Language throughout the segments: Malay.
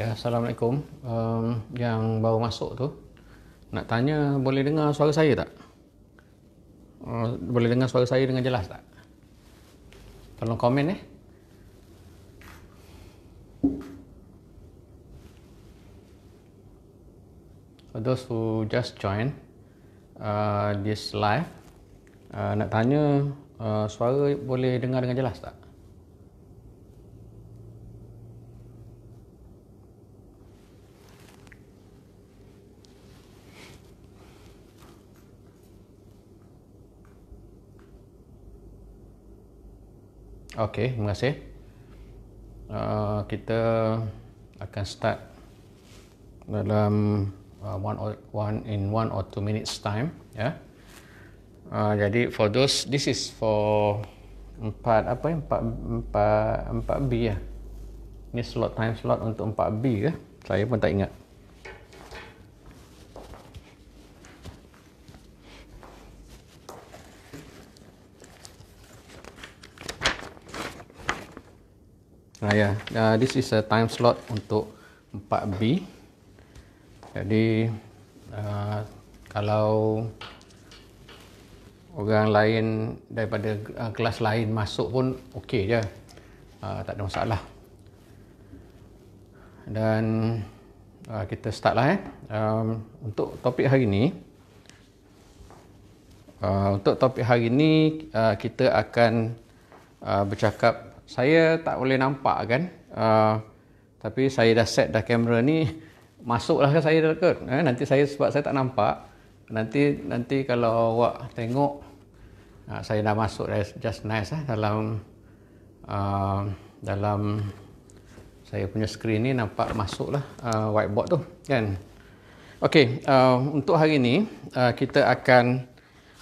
Ya, Assalamualaikum. Um, yang baru masuk tu, nak tanya boleh dengar suara saya tak? Uh, boleh dengar suara saya dengan jelas tak? Tolong komen eh. For those who just join uh, this live, uh, nak tanya uh, suara boleh dengar dengan jelas tak? Okey, terima kasih. Uh, kita akan start dalam uh, one, or, one in one or two minutes time. Ya. Yeah. Uh, jadi for those, this is for empat apa ya? Empat empat empat B ya. Ini slot time slot untuk empat B ya. Saya pun tak ingat. saya. Uh, this is a time slot untuk 4B. Jadi uh, kalau orang lain daripada uh, kelas lain masuk pun okey je. Uh, tak ada masalah. Dan uh, kita start lah eh. Um, untuk topik hari ni uh, untuk topik hari ni uh, kita akan uh, bercakap saya tak boleh nampak kan uh, tapi saya dah set dah kamera ni masuklah ke saya record eh, nanti saya sebab saya tak nampak nanti nanti kalau awak tengok uh, saya dah masuk just nice eh, dalam uh, dalam saya punya screen ni nampak masuklah uh, whiteboard tu kan Okey, uh, untuk hari ini uh, kita akan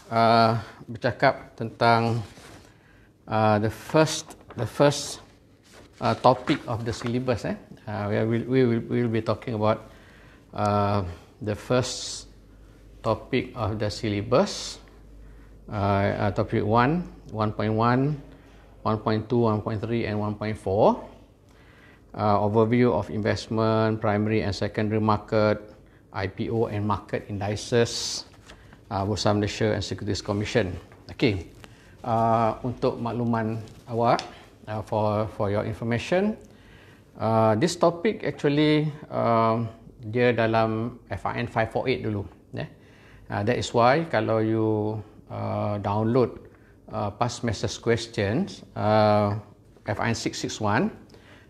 uh, bercakap tentang uh, the first the first uh, topic of the syllabus. Eh? Uh, we, will, we, will, we will be talking about uh, the first topic of the syllabus. Uh, uh, topic 1, 1.1, 1.2, 1.3, and 1.4. Uh, overview of investment, primary and secondary market, IPO and market indices, uh, Bursa Malaysia and Securities Commission. Okay. Uh, untuk makluman awak, uh, for, for your information. Uh, this topic actually um, dia dalam FIN 548 dulu. Yeah? Uh, that is why kalau you uh, download uh, past master's questions uh, FIN 661,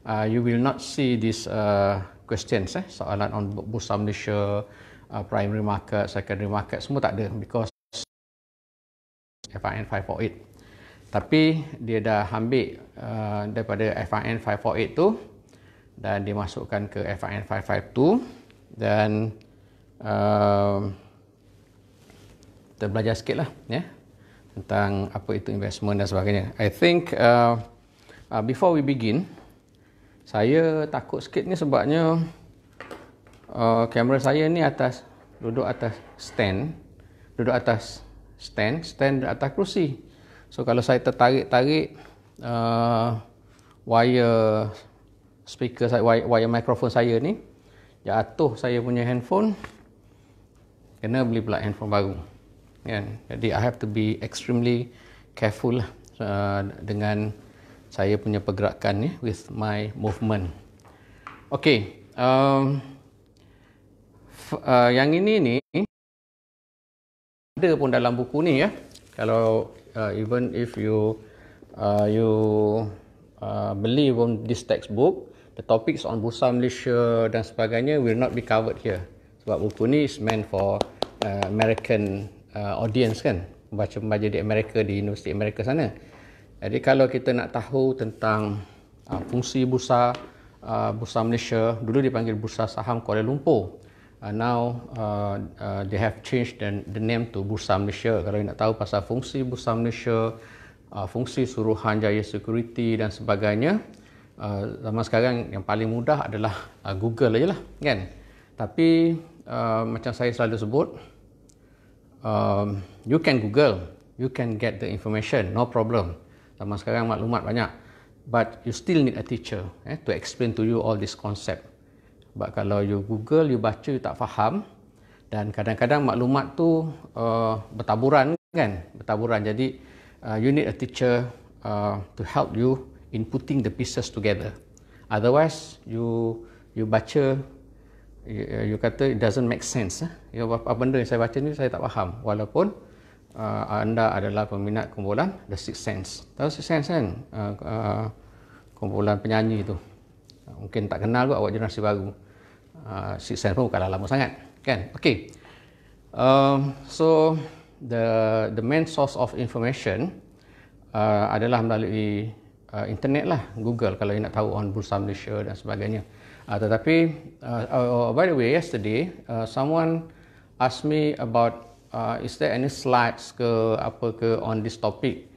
uh, you will not see these uh, questions. Eh? Soalan on Bursa Malaysia, uh, primary market, secondary market, semua tak ada because FIN 548 tapi dia dah ambil uh, daripada FIN 548 tu dan dimasukkan ke FIN 552 dan uh, kita belajar sikit lah yeah, tentang apa itu investment dan sebagainya I think uh, uh, before we begin saya takut sikit ni sebabnya uh, kamera uh, saya ni atas duduk atas stand duduk atas stand stand atas kerusi So kalau saya tertarik-tarik uh, wire speaker saya wire, wire microphone saya ni jatuh saya punya handphone kena beli pula handphone baru. Kan? Jadi I have to be extremely careful lah, uh, dengan saya punya pergerakan ni with my movement. Okay. Um, uh, yang ini ni ada pun dalam buku ni ya. Kalau uh, even if you uh, you uh, believe on this textbook, the topics on Bursa Malaysia dan sebagainya will not be covered here. Sebab buku ni is meant for uh, American uh, audience kan. Baca pembaca di Amerika, di Universiti Amerika sana. Jadi kalau kita nak tahu tentang uh, fungsi Bursa, uh, Bursa Malaysia, dulu dipanggil Bursa Saham Kuala Lumpur uh, now uh, uh, they have changed the, the name to Bursa Malaysia. Kalau nak tahu pasal fungsi Bursa Malaysia, uh, fungsi Suruhanjaya Security dan sebagainya, uh, zaman sekarang yang paling mudah adalah uh, Google aja lah, kan? Tapi uh, macam saya selalu sebut, um, you can Google, you can get the information, no problem. Zaman sekarang maklumat banyak, but you still need a teacher eh, to explain to you all this concept. Sebab kalau you google, you baca, you tak faham. Dan kadang-kadang maklumat tu uh, bertaburan kan? Bertaburan. Jadi, uh, you need a teacher uh, to help you in putting the pieces together. Otherwise, you you baca, you, uh, you kata it doesn't make sense. Eh? You ya, know, apa benda yang saya baca ni, saya tak faham. Walaupun uh, anda adalah peminat kumpulan The Sixth Sense. Tahu Sixth Sense kan? Uh, uh, kumpulan penyanyi tu. Ah, mungkin tak kenal kot awak generasi baru. Uh, ah, Sixth Sense bukanlah lama sangat. Kan? Okay. Um, so, the the main source of information uh, adalah melalui uh, internet lah. Google kalau nak tahu on Bursa Malaysia dan sebagainya. Uh, tetapi, uh, oh, by the way, yesterday, uh, someone asked me about uh, is there any slides ke apa ke on this topic.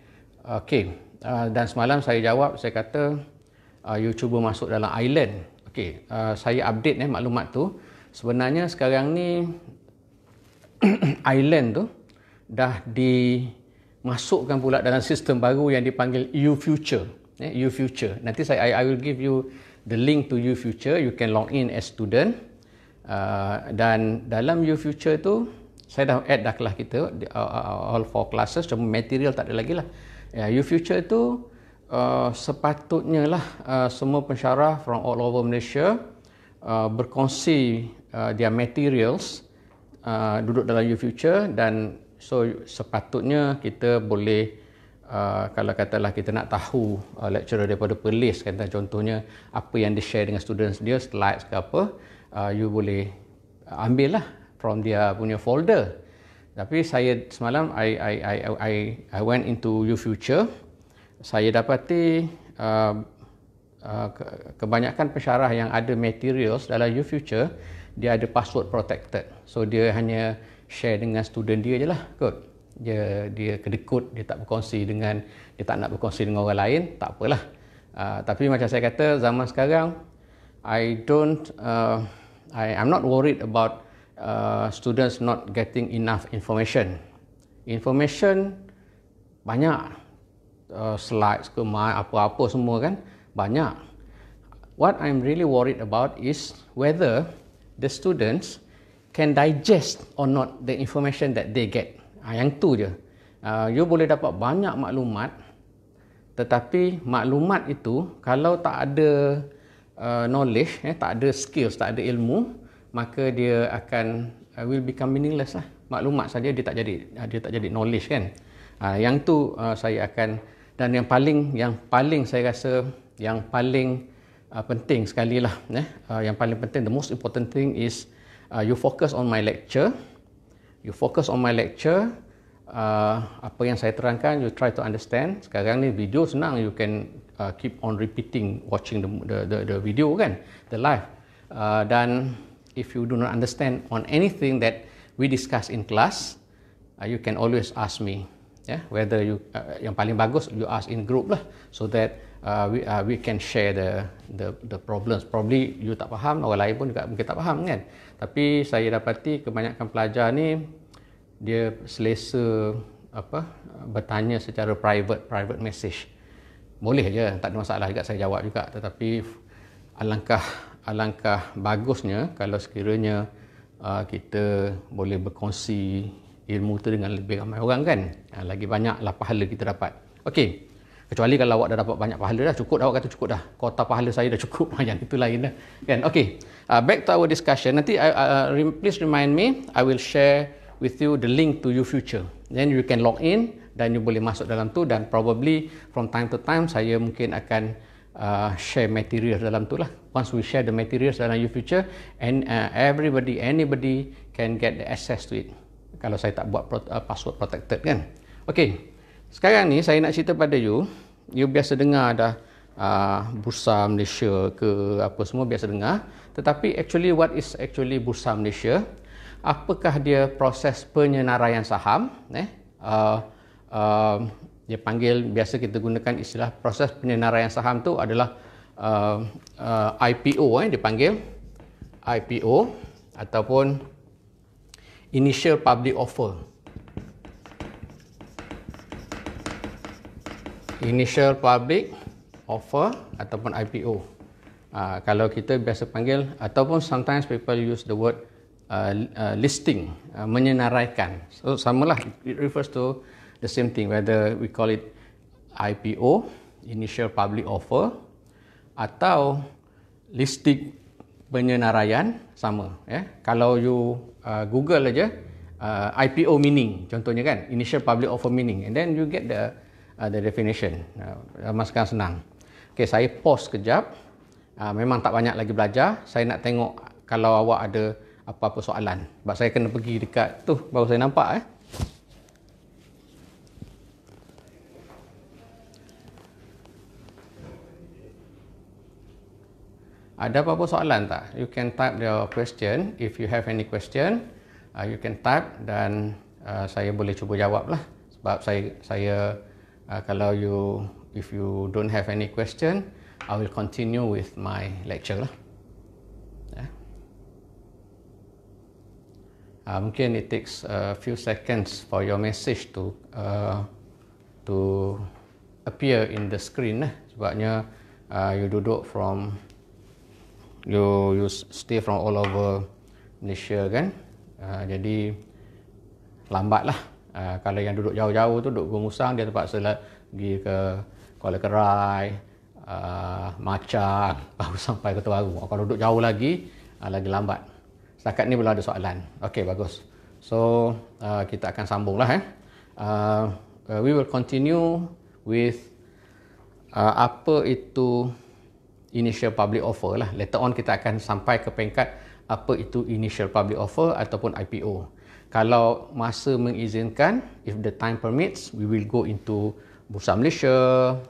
Okay. Uh, dan semalam saya jawab, saya kata uh, you cuba masuk dalam island. Okey, uh, saya update eh maklumat tu. Sebenarnya sekarang ni island tu dah dimasukkan pula dalam sistem baru yang dipanggil EU Future. Eh, EU Future. Nanti saya I, I will give you the link to EU Future. You can log in as student. Uh, dan dalam EU Future tu saya dah add dah kelas kita all four classes cuma material tak ada lagi lah. yeah, U Future tu uh, sepatutnya lah uh, semua pensyarah from all over Malaysia uh, berkongsi uh, their materials uh, duduk dalam your future dan so sepatutnya kita boleh Uh, kalau katalah kita nak tahu uh, lecturer daripada Perlis kata contohnya apa yang dia share dengan students dia slides ke apa uh, you boleh ambil lah from dia punya folder tapi saya semalam I, I I I I went into your future saya dapati uh, uh, kebanyakan pensyarah yang ada materials dalam UFuture dia ada password protected. So dia hanya share dengan student dia je lah kot. Dia, dia kedekut, dia tak berkongsi dengan, dia tak nak berkongsi dengan orang lain, tak apalah. Uh, tapi macam saya kata, zaman sekarang, I don't, uh, I, I'm not worried about uh, students not getting enough information. Information banyak, uh, slides ke my apa-apa semua kan banyak what i'm really worried about is whether the students can digest or not the information that they get uh, yang tu je uh, you boleh dapat banyak maklumat tetapi maklumat itu kalau tak ada uh, knowledge eh tak ada skills tak ada ilmu maka dia akan uh, will become meaningless lah maklumat saja dia tak jadi ah, dia tak jadi knowledge kan uh, yang tu uh, saya akan dan yang paling yang paling saya rasa yang paling uh, penting sekali lah eh? uh, yang paling penting the most important thing is uh, you focus on my lecture you focus on my lecture uh, apa yang saya terangkan you try to understand sekarang ni video senang you can uh, keep on repeating watching the the the, the video kan the live uh, dan if you do not understand on anything that we discuss in class uh, you can always ask me yeah, whether you uh, yang paling bagus you ask in group lah so that uh, we uh, we can share the the the problems probably you tak faham orang lain pun juga mungkin tak faham kan tapi saya dapati kebanyakan pelajar ni dia selesa apa bertanya secara private private message boleh je tak ada masalah juga saya jawab juga tetapi alangkah alangkah bagusnya kalau sekiranya uh, kita boleh berkongsi ilmu tu dengan lebih ramai orang kan ha, lagi banyaklah pahala kita dapat okey kecuali kalau awak dah dapat banyak pahala dah cukup dah awak kata cukup dah kota pahala saya dah cukup yang itu lain dah kan okey uh, back to our discussion nanti I, uh, uh, uh please remind me i will share with you the link to your future then you can log in dan you boleh masuk dalam tu dan probably from time to time saya mungkin akan uh, share material dalam tu lah once we share the materials dalam your future and uh, everybody anybody can get the access to it kalau saya tak buat uh, password protected kan. Okey. Sekarang ni saya nak cerita pada you, you biasa dengar dah uh, Bursa Malaysia ke apa semua biasa dengar, tetapi actually what is actually Bursa Malaysia? Apakah dia proses penyenaraian saham, eh? Uh, uh, dia panggil biasa kita gunakan istilah proses penyenaraian saham tu adalah uh, uh, IPO eh dipanggil IPO ataupun initial public offer initial public offer ataupun IPO uh, ah, kalau kita biasa panggil ataupun sometimes people use the word uh, uh, listing uh, menyenaraikan so samalah it refers to the same thing whether we call it IPO initial public offer atau listing penyenaraian sama ya kalau you Uh, Google aja uh, IPO meaning contohnya kan initial public offer meaning and then you get the uh, the definition uh, masukkan senang okay saya pause kejap uh, memang tak banyak lagi belajar saya nak tengok kalau awak ada apa-apa soalan sebab saya kena pergi dekat tu baru saya nampak eh ada apa-apa soalan tak? You can type the question if you have any question. Uh, you can type dan uh, saya boleh cuba jawab lah. Sebab saya saya uh, kalau you if you don't have any question, I will continue with my lecture lah. Yeah. Uh, mungkin it takes a few seconds for your message to uh, to appear in the screen lah. Sebabnya uh, you duduk from you you stay from all over Malaysia kan uh, jadi lambat lah uh, kalau yang duduk jauh-jauh tu duduk Gunung Musang dia terpaksa lah pergi ke Kuala Kerai uh, ah, Macang baru sampai ke Terbaru kalau duduk jauh lagi uh, lagi lambat setakat ni belum ada soalan Okey bagus so uh, kita akan sambung lah eh uh, we will continue with uh, apa itu initial public offer lah. Later on kita akan sampai ke pengkat apa itu initial public offer ataupun IPO. Kalau masa mengizinkan, if the time permits, we will go into Bursa Malaysia.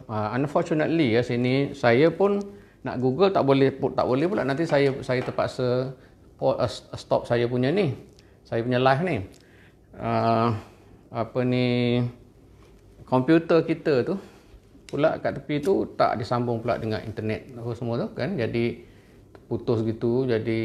Uh, unfortunately ya sini saya pun nak Google tak boleh tak boleh pula nanti saya saya terpaksa stop saya punya ni. Saya punya live ni. Uh, apa ni komputer kita tu pula kat tepi tu tak disambung pula dengan internet apa semua tu kan jadi putus gitu jadi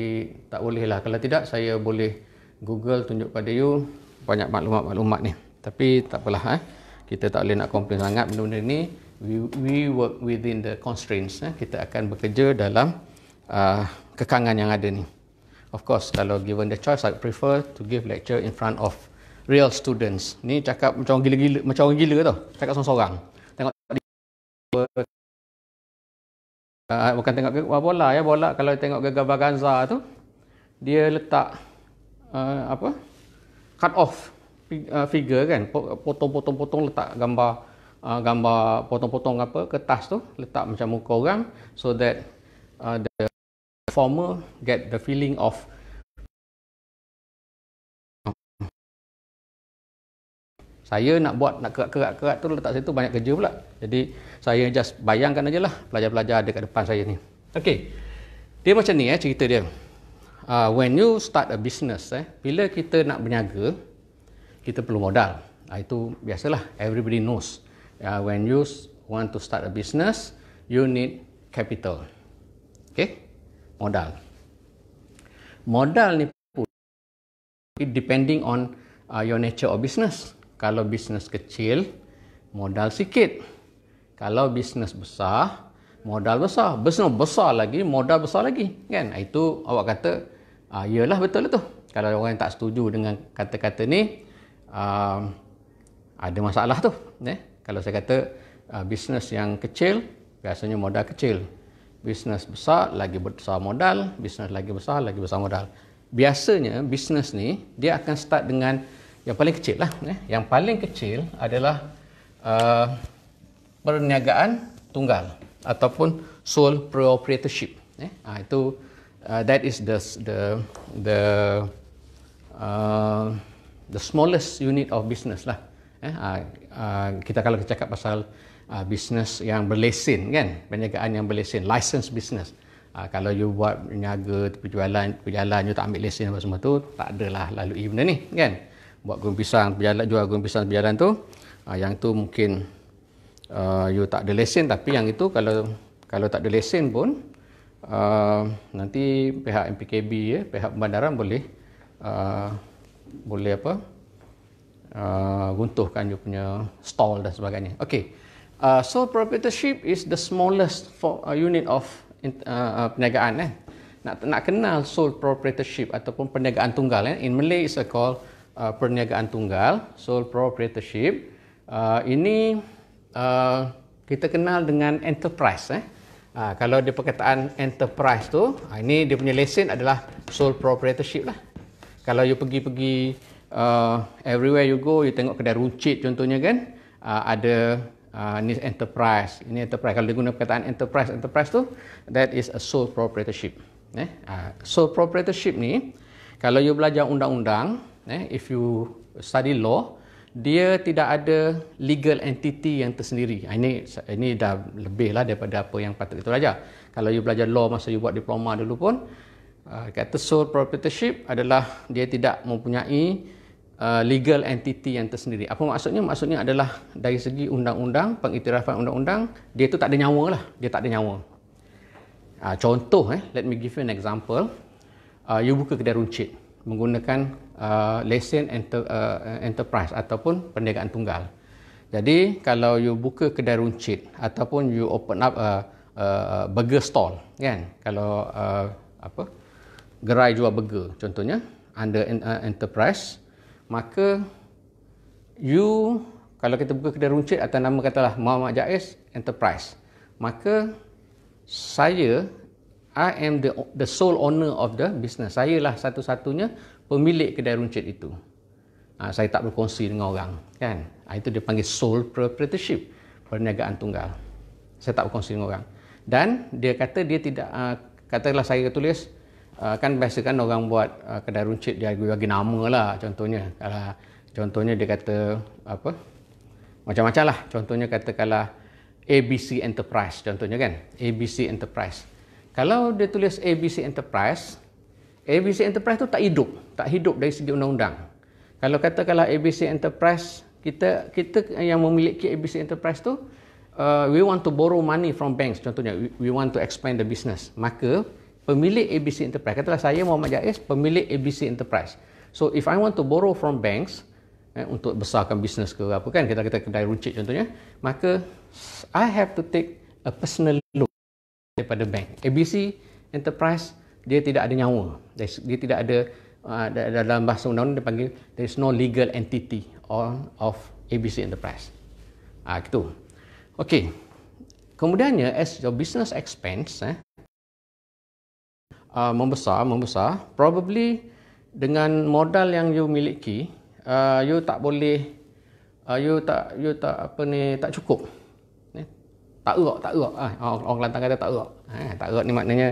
tak boleh lah kalau tidak saya boleh google tunjuk pada you banyak maklumat-maklumat ni tapi tak apalah eh. kita tak boleh nak komplain sangat benda-benda ni we, we work within the constraints eh. kita akan bekerja dalam uh, kekangan yang ada ni of course kalau given the choice I prefer to give lecture in front of real students ni cakap macam gila-gila macam orang gila tau cakap seorang-seorang uh, bukan tengok ah, bola ya bola kalau tengok gegar Baganza tu dia letak uh, apa cut off figure kan potong-potong-potong letak gambar uh, gambar potong-potong apa kertas tu letak macam muka orang so that uh, the former get the feeling of saya nak buat nak kerak-kerak-kerak tu letak situ banyak kerja pula. Jadi saya just bayangkan lah pelajar-pelajar ada kat depan saya ni. Okey. Dia macam ni eh cerita dia. Uh, when you start a business eh bila kita nak berniaga kita perlu modal. Uh, itu biasalah everybody knows. Uh, when you want to start a business you need capital. Okey? Modal. Modal ni depending on uh, your nature of business. Kalau bisnes kecil, modal sikit. Kalau bisnes besar, modal besar. Bisnes besar lagi, modal besar lagi. Kan? Ah, itu awak kata, uh, ah, yelah betul lah tu. Kalau orang yang tak setuju dengan kata-kata ni, uh, ada masalah tu. Eh? Kalau saya kata, uh, bisnes yang kecil, biasanya modal kecil. Bisnes besar, lagi besar modal. Bisnes lagi besar, lagi besar modal. Biasanya, bisnes ni, dia akan start dengan yang paling kecil lah. Eh. Yang paling kecil adalah uh, perniagaan tunggal ataupun sole proprietorship. Eh. Uh, itu uh, that is the the the uh, the smallest unit of business lah. Eh. Uh, uh, kita kalau kita cakap pasal uh, business yang berlesen kan, perniagaan yang berlesen, license business. Uh, kalau you buat niaga, perjualan, perjalan, you tak ambil lesen apa semua tu, tak adalah lalui benda ni kan buat gun pisang berjalan jual gun pisang berjalan tu uh, yang tu mungkin uh, you tak ada lesen tapi yang itu kalau kalau tak ada lesen pun uh, nanti pihak MPKB ya eh, pihak pembandaran boleh uh, boleh apa uh, runtuhkan you punya stall dan sebagainya okey uh, so proprietorship is the smallest for a unit of uh, perniagaan eh nak nak kenal sole proprietorship ataupun perniagaan tunggal eh in malay is a call uh, perniagaan tunggal sole proprietorship uh, ini uh, kita kenal dengan enterprise eh uh, kalau dia perkataan enterprise tu uh, ini dia punya lesen adalah sole proprietorship lah kalau you pergi-pergi uh, everywhere you go you tengok kedai runcit contohnya kan uh, ada uh, ni enterprise ini enterprise kalau dia guna perkataan enterprise enterprise tu that is a sole proprietorship eh uh, sole proprietorship ni kalau you belajar undang-undang eh, if you study law, dia tidak ada legal entity yang tersendiri. Ah, ini ini dah lebih lah daripada apa yang patut kita belajar. Kalau you belajar law masa you buat diploma dulu pun, uh, kata sole proprietorship adalah dia tidak mempunyai uh, legal entity yang tersendiri. Apa maksudnya? Maksudnya adalah dari segi undang-undang, pengiktirafan undang-undang, dia tu tak ada nyawa lah. Dia tak ada nyawa. Uh, contoh, eh, let me give you an example. Uh, you buka kedai runcit menggunakan uh, lesen enter, uh, enterprise ataupun perniagaan tunggal. Jadi kalau you buka kedai runcit ataupun you open up a, uh, a uh, burger stall kan kalau a, uh, apa gerai jual burger contohnya under enterprise maka you kalau kita buka kedai runcit atau nama katalah Muhammad Jaiz enterprise maka saya I am the the sole owner of the business saya lah satu-satunya pemilik kedai runcit itu. Ha, saya tak berkongsi dengan orang. kan? Ha, itu dia panggil sole proprietorship. Perniagaan tunggal. Saya tak berkongsi dengan orang. Dan dia kata dia tidak, uh, katalah saya tulis, uh, kan biasa kan orang buat uh, kedai runcit, dia bagi nama lah contohnya. Kalau, contohnya dia kata, apa? Macam-macam lah. Contohnya kata kalau ABC Enterprise, contohnya kan? ABC Enterprise. Kalau dia tulis ABC Enterprise, ABC Enterprise tu tak hidup, tak hidup dari segi undang-undang. Kalau kata kalau ABC Enterprise kita kita yang memiliki ABC Enterprise tu uh, we want to borrow money from banks contohnya we, want to expand the business. Maka pemilik ABC Enterprise katalah saya Muhammad Jaiz pemilik ABC Enterprise. So if I want to borrow from banks eh, untuk besarkan bisnes ke apa kan kita kata kedai runcit contohnya maka I have to take a personal loan daripada bank ABC Enterprise dia tidak ada nyawa. Dia tidak ada uh, dalam bahasa undang-undang dipanggil there is no legal entity on of ABC Enterprise. Ah gitu. Okey. Kemudiannya as your business expense eh, uh, membesar, membesar, probably dengan modal yang you miliki, uh, you tak boleh uh, you tak you tak apa ni tak cukup. Eh, tak erok, tak erok. Ah, orang, orang Kelantan kata tak erok. Eh, tak erok ni maknanya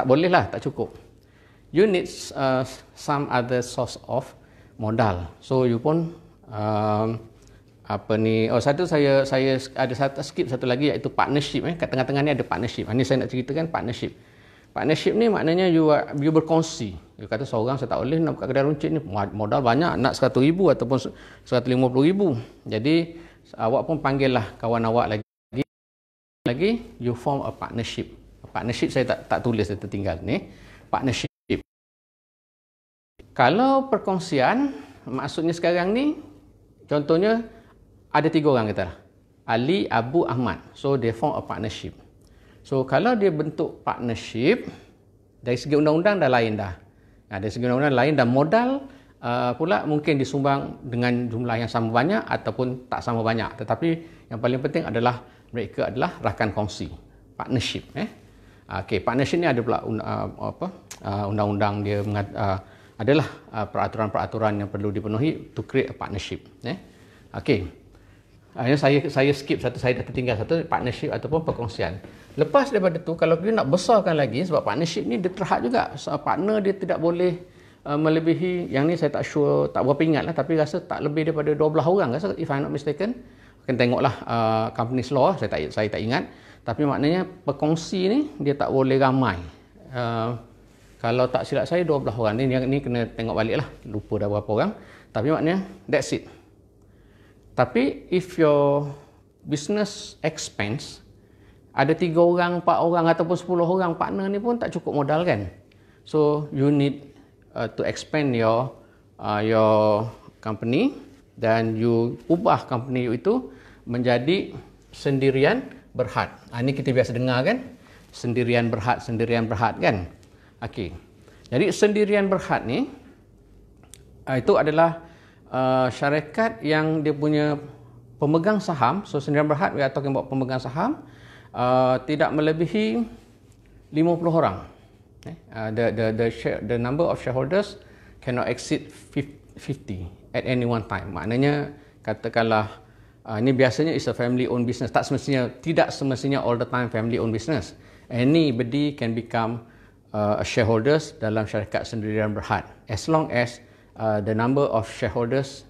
tak boleh lah, tak cukup. You need uh, some other source of modal. So you pun um, apa ni? Oh satu saya saya ada satu skip satu lagi iaitu partnership. Eh. Kat tengah-tengah ni ada partnership. Ini saya nak ceritakan partnership. Partnership ni maknanya you, are, you berkongsi. You kata seorang saya tak boleh nak buka kedai runcit ni. Modal banyak nak seratus ribu ataupun seratus lima ribu. Jadi awak pun panggil lah kawan awak lagi. Lagi you form a partnership partnership saya tak tak tulis saya tertinggal ni partnership kalau perkongsian maksudnya sekarang ni contohnya ada tiga orang kita lah. Ali Abu Ahmad so they form a partnership so kalau dia bentuk partnership dari segi undang-undang dah lain dah nah, dari segi undang-undang lain dan modal uh, pula mungkin disumbang dengan jumlah yang sama banyak ataupun tak sama banyak tetapi yang paling penting adalah mereka adalah rakan kongsi partnership eh Okey, partnership ni ada pula uh, apa uh, undang-undang dia mengat, uh, adalah peraturan-peraturan yang perlu dipenuhi to create a partnership, eh. Okey. Uh, saya saya skip satu saya dah tertinggal satu partnership ataupun perkongsian. Lepas daripada tu kalau dia nak besarkan lagi sebab partnership ni dia terhad juga. So, partner dia tidak boleh uh, melebihi yang ni saya tak sure tak berapa ingat lah tapi rasa tak lebih daripada 12 orang rasa if I'm not mistaken. Kita tengoklah uh, company's law saya tak saya tak ingat. Tapi maknanya perkongsi ni dia tak boleh ramai. Uh, kalau tak silap saya 12 orang ni ni kena tengok balik lah. Lupa dah berapa orang. Tapi maknanya that's it. Tapi if your business expense ada 3 orang, 4 orang ataupun 10 orang partner ni pun tak cukup modal kan. So you need uh, to expand your uh, your company dan you ubah company you itu menjadi sendirian berhad. Ah, ini kita biasa dengar kan? Sendirian berhad, sendirian berhad kan? Okey. Jadi sendirian berhad ni ah, itu adalah uh, syarikat yang dia punya pemegang saham, so sendirian berhad we are talking pemegang saham uh, tidak melebihi 50 orang. Uh, the the the the number of shareholders cannot exceed 50 at any one time. Maknanya katakanlah Uh, ini biasanya is a family owned business. Tak semestinya, tidak semestinya all the time family owned business. Anybody can become uh, a shareholders dalam syarikat sendirian berhad. As long as uh, the number of shareholders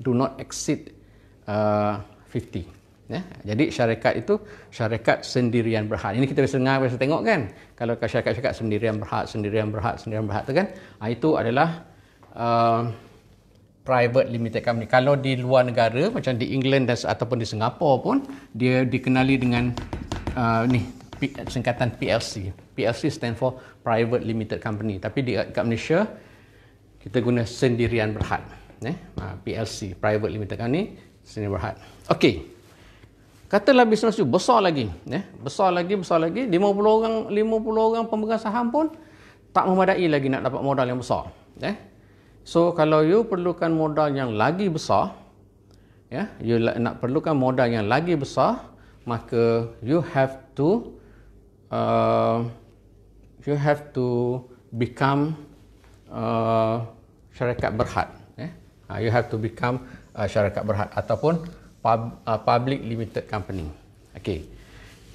do not exceed uh, 50. Yeah? Jadi syarikat itu syarikat sendirian berhad. Ini kita biasa dengar, biasa tengok kan? Kalau syarikat-syarikat sendirian berhad, sendirian berhad, sendirian berhad itu kan? Uh, itu adalah uh, private limited company. Kalau di luar negara macam di England dan ataupun di Singapura pun dia dikenali dengan uh, ni singkatan PLC. PLC stand for private limited company. Tapi di kat Malaysia kita guna sendirian berhad. Eh? Uh, ah, PLC private limited company sendirian berhad. Okey. Katalah bisnes tu besar lagi, eh? Besar lagi, besar lagi. 50 orang, 50 orang pemegang saham pun tak memadai lagi nak dapat modal yang besar, eh? So kalau you perlukan modal yang lagi besar, ya, yeah, you nak perlukan modal yang lagi besar, maka you have to uh, you have to become uh, syarikat berhad. Yeah. Uh, you have to become uh, syarikat berhad ataupun pub, uh, public limited company. Okay.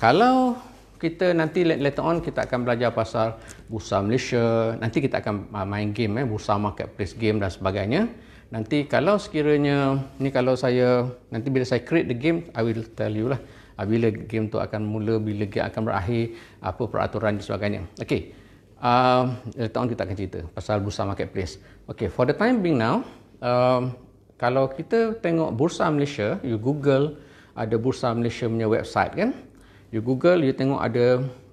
Kalau kita nanti later on kita akan belajar pasal bursa Malaysia. Nanti kita akan ah, main game eh bursa marketplace game dan sebagainya. Nanti kalau sekiranya ni kalau saya nanti bila saya create the game I will tell you lah ah, bila game tu akan mula, bila game akan berakhir, apa peraturan dan sebagainya. Okey. Uh, ah, later on kita akan cerita pasal bursa marketplace. Okey, for the time being now, um, kalau kita tengok bursa Malaysia, you Google ada bursa Malaysia punya website kan? you google you tengok ada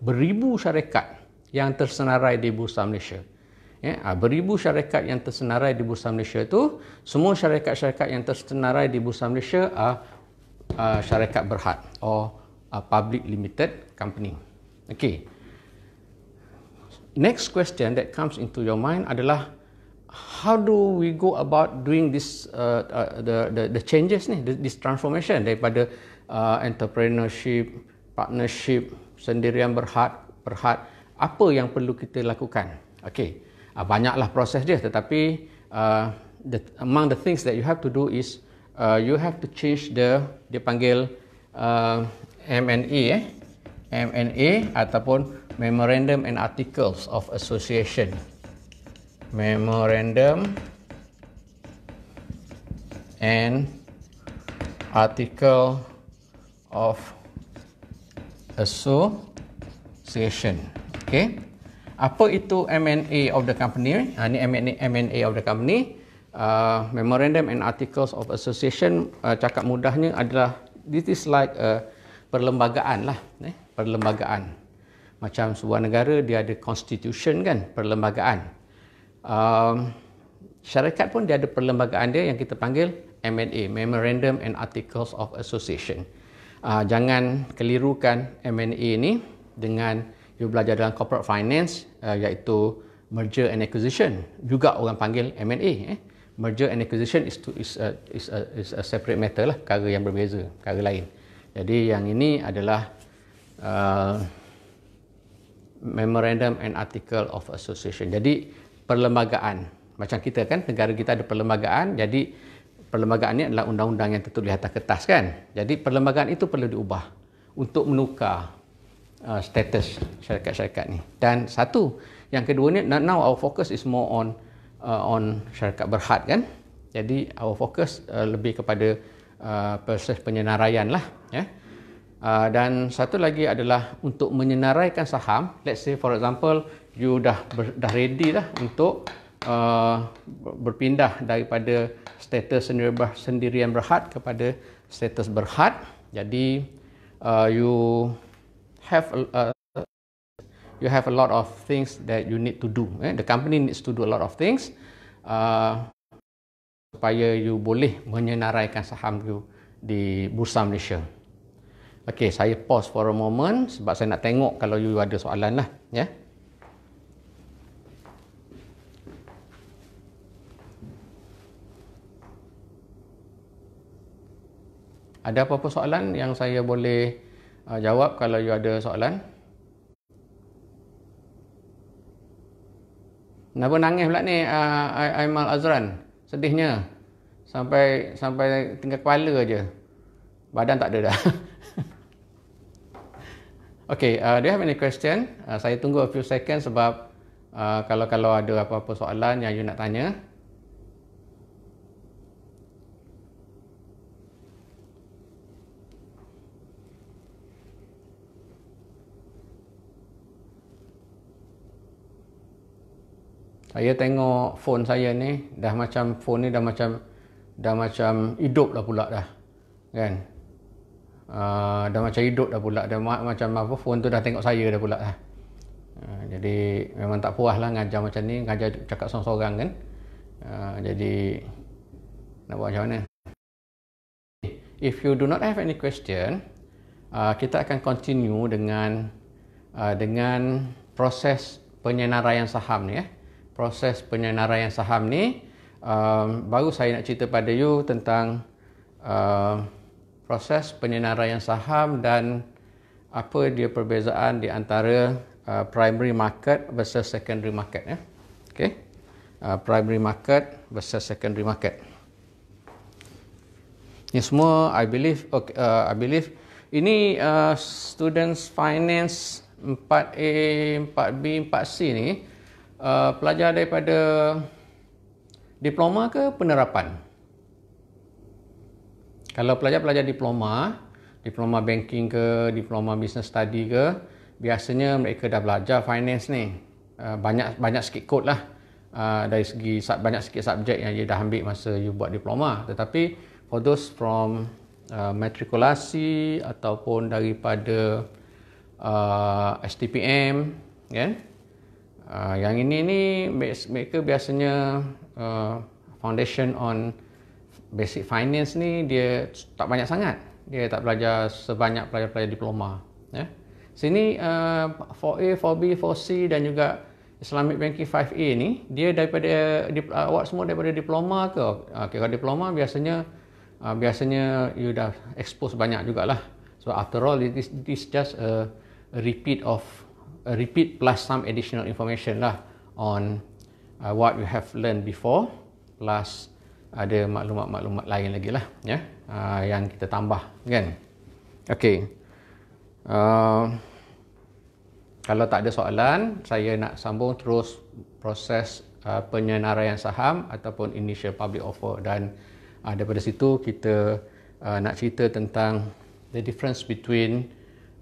beribu syarikat yang tersenarai di bursa Malaysia ya ah, beribu syarikat yang tersenarai di bursa Malaysia itu semua syarikat-syarikat yang tersenarai di bursa Malaysia uh, uh, syarikat berhad or uh, public limited company Okay. next question that comes into your mind adalah how do we go about doing this uh, uh, the the the changes ni this transformation daripada uh, entrepreneurship partnership, sendirian berhad, berhad, apa yang perlu kita lakukan? Okey, uh, banyaklah proses dia tetapi uh, the, among the things that you have to do is uh, you have to change the, dia panggil uh, MNA eh? MNA ataupun Memorandum and Articles of Association Memorandum and Article of association. Okay. Apa itu MNA of the company? Ha, ini MNA of the company. Uh, Memorandum and Articles of Association uh, cakap mudahnya adalah this is like a perlembagaan lah. Eh? Perlembagaan. Macam sebuah negara dia ada constitution kan? Perlembagaan. Um, syarikat pun dia ada perlembagaan dia yang kita panggil MNA, Memorandum and Articles of Association uh, jangan kelirukan M&A ini dengan you belajar dalam corporate finance uh, iaitu merger and acquisition juga orang panggil M&A eh merger and acquisition is to, is a, is a, is a separate matter lah perkara yang berbeza perkara lain jadi yang ini adalah uh, memorandum and article of association jadi perlembagaan macam kita kan negara kita ada perlembagaan jadi perlembagaan ini adalah undang-undang yang tertulis atas kertas kan. Jadi perlembagaan itu perlu diubah untuk menukar uh, status syarikat-syarikat ni. Dan satu, yang kedua ni now our focus is more on uh, on syarikat berhad kan. Jadi our focus uh, lebih kepada uh, proses penyenaraian lah ya. Uh, dan satu lagi adalah untuk menyenaraikan saham, let's say for example you dah ber, dah ready lah untuk Uh, berpindah daripada status sendiri sendirian berhad kepada status berhad. Jadi uh, you have uh, you have a lot of things that you need to do. Eh? The company needs to do a lot of things uh, supaya you boleh menyenaraikan saham you di Bursa Malaysia. Okay, saya pause for a moment sebab saya nak tengok kalau you ada soalan lah. Yeah? Ada apa-apa soalan yang saya boleh uh, jawab kalau you ada soalan? Kenapa nangis pula ni uh, Aimal Azran? Sedihnya. Sampai sampai tinggal kepala aje. Badan tak ada dah. okay, uh, do you have any question? Uh, saya tunggu a few seconds sebab uh, kalau-kalau ada apa-apa soalan yang you nak tanya. saya tengok phone saya ni dah macam phone ni dah macam dah macam hidup dah pula dah kan uh, dah macam hidup dah pula dah macam apa phone tu dah tengok saya dah pula dah uh, jadi memang tak puas lah ngajar macam ni ngajar cakap sorang-sorang kan uh, jadi nak buat macam mana if you do not have any question uh, kita akan continue dengan uh, dengan proses penyenaraian saham ni eh. Ya proses penyenaraian saham ni um, baru saya nak cerita pada you tentang uh, proses penyenaraian saham dan apa dia perbezaan di antara uh, primary market versus secondary market ya. Okey. Uh, primary market versus secondary market. Ini semua I believe okay, uh, I believe ini uh, students finance 4A, 4B, 4C ni Uh, pelajar daripada diploma ke penerapan? Kalau pelajar-pelajar diploma, diploma banking ke, diploma business study ke, biasanya mereka dah belajar finance ni. Uh, banyak banyak sikit kod lah. Uh, dari segi banyak sikit subjek yang dia dah ambil masa you buat diploma. Tetapi for those from uh, matrikulasi ataupun daripada STPM, yeah, kan? Uh, yang ini ni mereka biasanya uh, foundation on basic finance ni dia tak banyak sangat. Dia tak belajar sebanyak pelajar-pelajar diploma. Yeah. Sini uh, 4A, 4B, 4C dan juga Islamic Banking 5A ni dia daripada uh, awak semua daripada diploma ke? Okay, kalau diploma biasanya uh, biasanya you dah expose banyak jugalah. So after all, this, this just a repeat of a uh, repeat plus some additional information lah on uh, what you have learned before plus ada maklumat-maklumat lain lagi lah ya uh, yang kita tambah kan okay uh, kalau tak ada soalan saya nak sambung terus proses uh, penyenaraian saham ataupun initial public offer dan uh, daripada situ kita uh, nak cerita tentang the difference between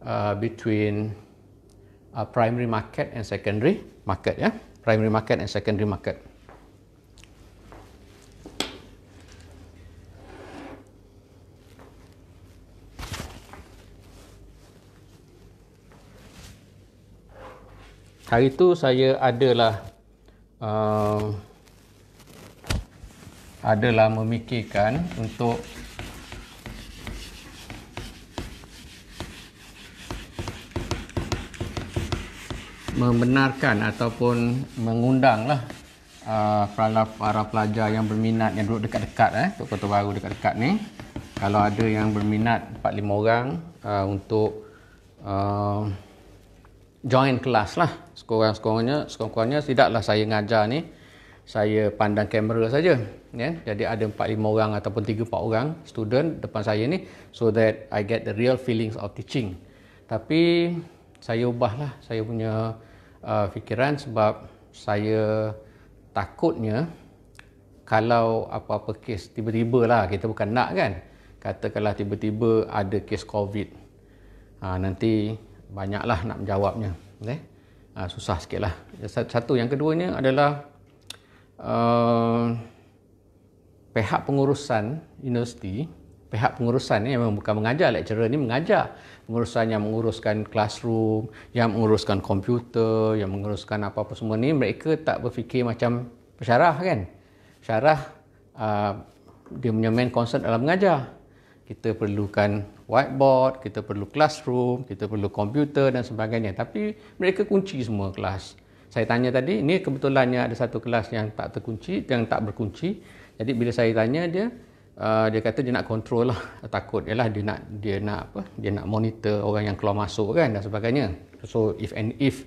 uh, between uh, primary market and secondary market ya primary market and secondary market hari tu saya adalah uh, adalah memikirkan untuk membenarkan ataupun mengundanglah uh, para pelajar yang berminat yang duduk dekat-dekat eh untuk kota baru dekat-dekat ni kalau ada yang berminat 4 5 orang uh, untuk uh, join kelas lah sekurang-kurangnya sekurang-kurangnya tidaklah saya ngajar ni saya pandang kamera saja ya yeah? jadi ada 4 5 orang ataupun 3 4 orang student depan saya ni so that I get the real feelings of teaching tapi saya ubahlah saya punya uh, fikiran sebab saya takutnya kalau apa-apa kes tiba-tiba lah kita bukan nak kan katakanlah tiba-tiba ada kes covid ha, nanti banyaklah nak menjawabnya okay? ha, uh, susah sikit lah satu yang keduanya adalah uh, pihak pengurusan universiti pihak pengurusan ni memang bukan mengajar lecturer ni mengajar pengurusan yang menguruskan classroom yang menguruskan komputer yang menguruskan apa-apa semua ni mereka tak berfikir macam pensyarah kan syarah uh, dia punya main concern dalam mengajar kita perlukan whiteboard kita perlu classroom kita perlu komputer dan sebagainya tapi mereka kunci semua kelas saya tanya tadi ini kebetulannya ada satu kelas yang tak terkunci yang tak berkunci jadi bila saya tanya dia Ah, dia kata dia nak kontrol lah takut ialah dia nak dia nak apa dia nak monitor orang yang keluar masuk kan dan sebagainya so if and if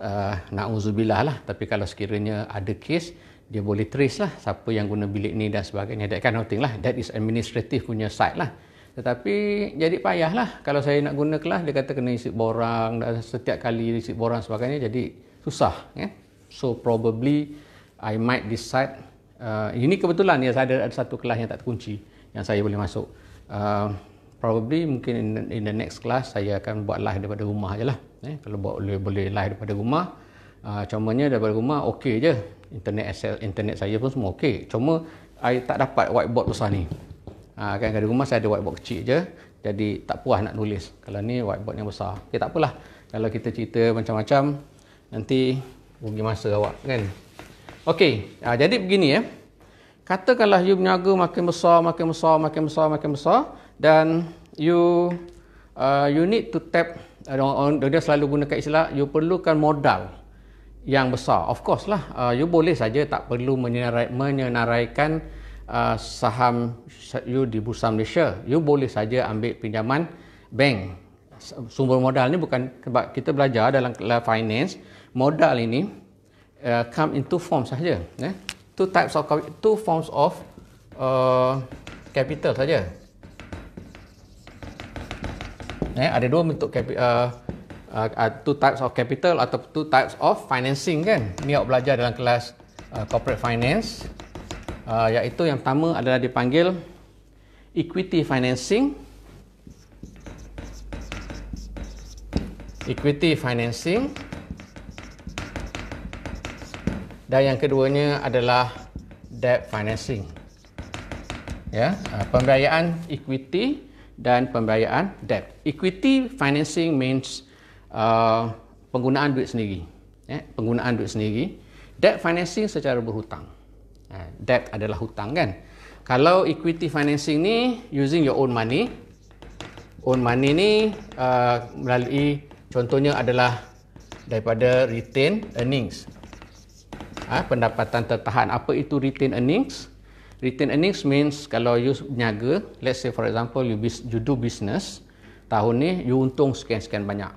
uh, ah, nak uzubillah lah tapi kalau sekiranya ada case dia boleh trace lah siapa yang guna bilik ni dan sebagainya that kind of thing lah that is administrative punya side lah tetapi jadi payah lah kalau saya nak guna kelas dia kata kena isi borang dan setiap kali isi borang sebagainya jadi susah ya? so probably I might decide uh, ini kebetulan ya saya ada, ada satu kelas yang tak terkunci yang saya boleh masuk uh, probably mungkin in, in the next class saya akan buat live daripada rumah je lah eh, kalau buat, boleh, boleh live daripada rumah uh, cumanya daripada rumah okey je internet SL, internet saya pun semua okey cuma saya tak dapat whiteboard besar ni uh, kan dari rumah saya ada whiteboard kecil je jadi tak puas nak tulis kalau ni whiteboard yang besar okay, tak apalah kalau kita cerita macam-macam nanti rugi masa awak kan Okey, ha, jadi begini ya. Katakanlah you berniaga makin besar, makin besar, makin besar, makin besar dan you uh, you need to tap uh, dia selalu gunakan istilah you perlukan modal yang besar. Of course lah, uh, you boleh saja tak perlu menyenarai, menyenaraikan uh, saham you di Bursa Malaysia. You boleh saja ambil pinjaman bank. Sumber modal ni bukan sebab kita belajar dalam finance, modal ini uh, come in two forms saja. Eh? Two types of two forms of uh, capital saja. Eh, ada dua bentuk capital. Uh, uh, Uh, two types of capital atau two types of financing kan ni awak belajar dalam kelas uh, corporate finance uh, iaitu yang pertama adalah dipanggil equity financing equity financing dan yang keduanya adalah debt financing. Ya, ah, pembiayaan equity dan pembiayaan debt. Equity financing means uh, penggunaan duit sendiri. Ya, penggunaan duit sendiri. Debt financing secara berhutang. Ya, debt adalah hutang kan? Kalau equity financing ni using your own money, own money ni uh, melalui contohnya adalah daripada retained earnings ha, pendapatan tertahan apa itu retain earnings Retain earnings means kalau you berniaga let's say for example you, bis, you do business tahun ni you untung sekian-sekian banyak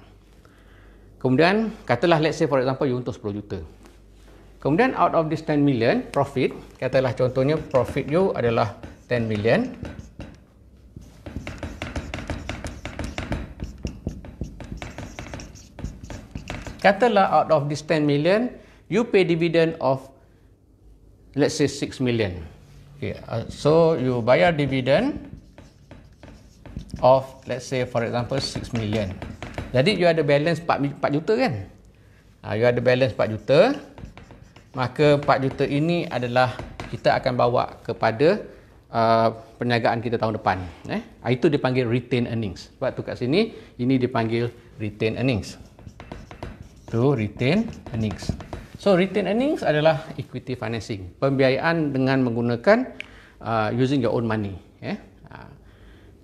kemudian katalah let's say for example you untung 10 juta kemudian out of this 10 million profit katalah contohnya profit you adalah 10 million katalah out of this 10 million you pay dividend of let's say 6 million okay uh, so you bayar dividend of let's say for example 6 million jadi you ada balance 4, 4 juta kan uh, you ada balance 4 juta maka 4 juta ini adalah kita akan bawa kepada uh, perniagaan kita tahun depan eh ah, itu dipanggil retain earnings sebab tu kat sini ini dipanggil retain earnings tu retain earnings So retained earnings adalah equity financing, pembiayaan dengan menggunakan uh, using your own money. Yeah. Uh,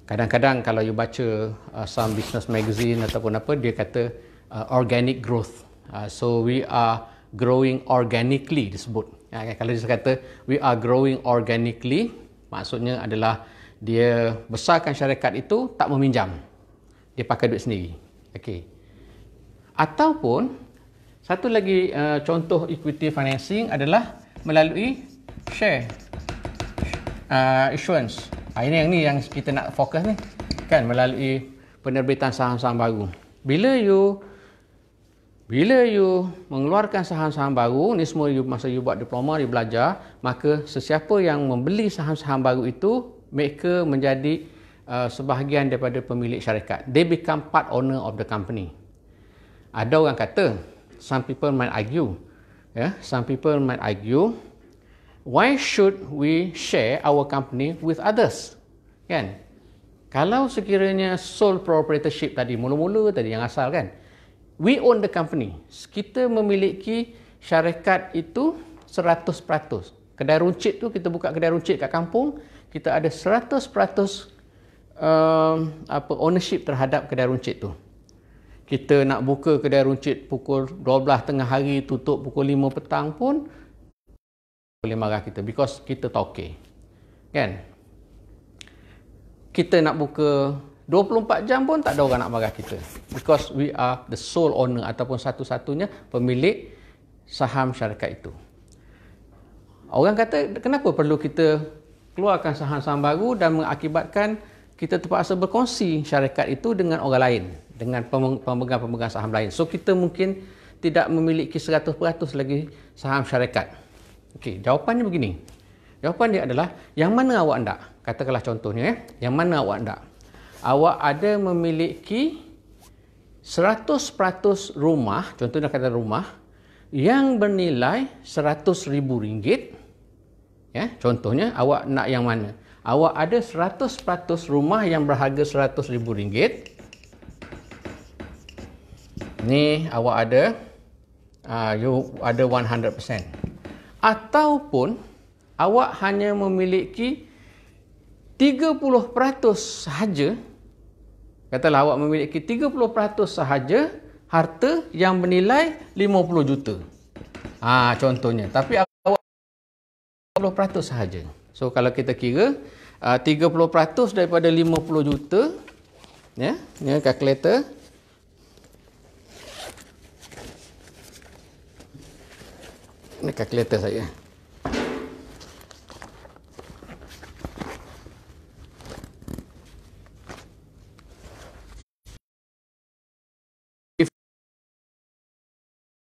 kadang-kadang kalau you baca uh, some business magazine ataupun apa dia kata uh, organic growth. Uh, so we are growing organically disebut. Uh, kalau dia kata we are growing organically maksudnya adalah dia besarkan syarikat itu tak meminjam. Dia pakai duit sendiri. Okey. Ataupun satu lagi uh, contoh equity financing adalah melalui share uh, issuance. Ha, ah, ini yang ni yang kita nak fokus ni. Kan melalui penerbitan saham-saham baru. Bila you bila you mengeluarkan saham-saham baru, ni semua you, masa you buat diploma, you belajar, maka sesiapa yang membeli saham-saham baru itu, mereka menjadi uh, sebahagian daripada pemilik syarikat. They become part owner of the company. Ada orang kata, some people might argue. Yeah, some people might argue, why should we share our company with others? Kan? Kalau sekiranya sole proprietorship tadi mula-mula tadi yang asal kan, we own the company. Kita memiliki syarikat itu 100%. Kedai runcit tu kita buka kedai runcit kat kampung, kita ada 100% um, apa ownership terhadap kedai runcit tu kita nak buka kedai runcit pukul 12 tengah hari tutup pukul 5 petang pun boleh marah kita because kita tak okay. kan kita nak buka 24 jam pun tak ada orang nak marah kita because we are the sole owner ataupun satu-satunya pemilik saham syarikat itu orang kata kenapa perlu kita keluarkan saham-saham baru dan mengakibatkan kita terpaksa berkongsi syarikat itu dengan orang lain dengan pemegang-pemegang saham lain. So kita mungkin tidak memiliki 100% lagi saham syarikat. Okey, jawapannya begini. Jawapan dia adalah yang mana awak nak? Katakanlah contohnya eh, yang mana awak nak? Awak ada memiliki 100% rumah, contohnya kata rumah yang bernilai RM100,000 ya, contohnya awak nak yang mana? Awak ada 100% rumah yang berharga RM100,000 ni awak ada uh, you ada 100% ataupun awak hanya memiliki 30% sahaja katalah awak memiliki 30% sahaja harta yang bernilai 50 juta ha, contohnya tapi awak 30% sahaja so kalau kita kira ah, uh, 30% daripada 50 juta ya yeah, ni calculator ni calculator saya.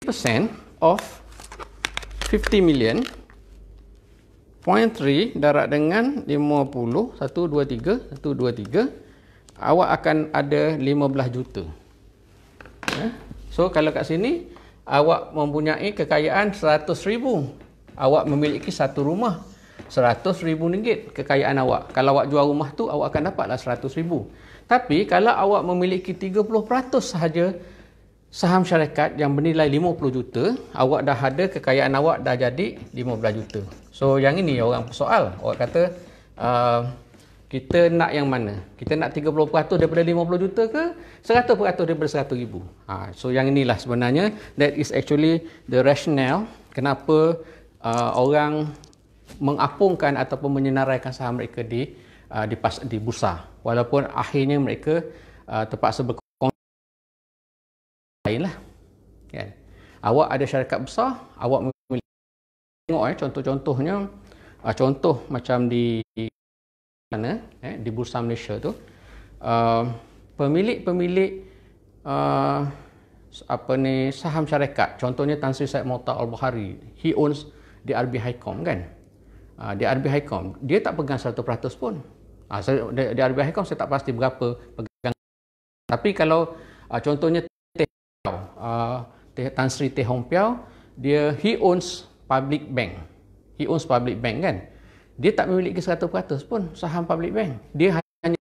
percent of 50 million 0.3 darab dengan 50 1 2 3 awak akan ada 15 juta. Ya. So kalau kat sini awak mempunyai kekayaan seratus ribu. Awak memiliki satu rumah seratus ribu ringgit. kekayaan awak. Kalau awak jual rumah tu, awak akan dapatlah seratus ribu. Tapi kalau awak memiliki tiga puluh peratus sahaja saham syarikat yang bernilai lima puluh juta, awak dah ada kekayaan awak dah jadi lima belas juta. So yang ini orang persoal. Awak kata, uh, kita nak yang mana? Kita nak 30% daripada 50 juta ke 100% daripada 100 ribu? Ha, so yang inilah sebenarnya that is actually the rationale kenapa uh, orang mengapungkan ataupun menyenaraikan saham mereka di uh, di, pas, di bursa walaupun akhirnya mereka uh, terpaksa berkongsi lainlah. Kan? Awak ada syarikat besar, awak memiliki tengok eh contoh-contohnya uh, contoh macam di mana eh, di Bursa Malaysia tu ehm, pemilik-pemilik uh, apa ni saham syarikat contohnya Tan Sri Syed Mohtar Al-Bahari he owns di RB Highcom kan uh, ah, di RB Highcom dia tak pegang 100% pun uh, ah, saya, di RB Highcom saya tak pasti berapa pegang tapi kalau uh, contohnya Teh Piao uh, Tan Sri Teh Hong Piao dia he owns public bank he owns public bank kan dia tak memiliki 100% pun saham public bank. Dia hanya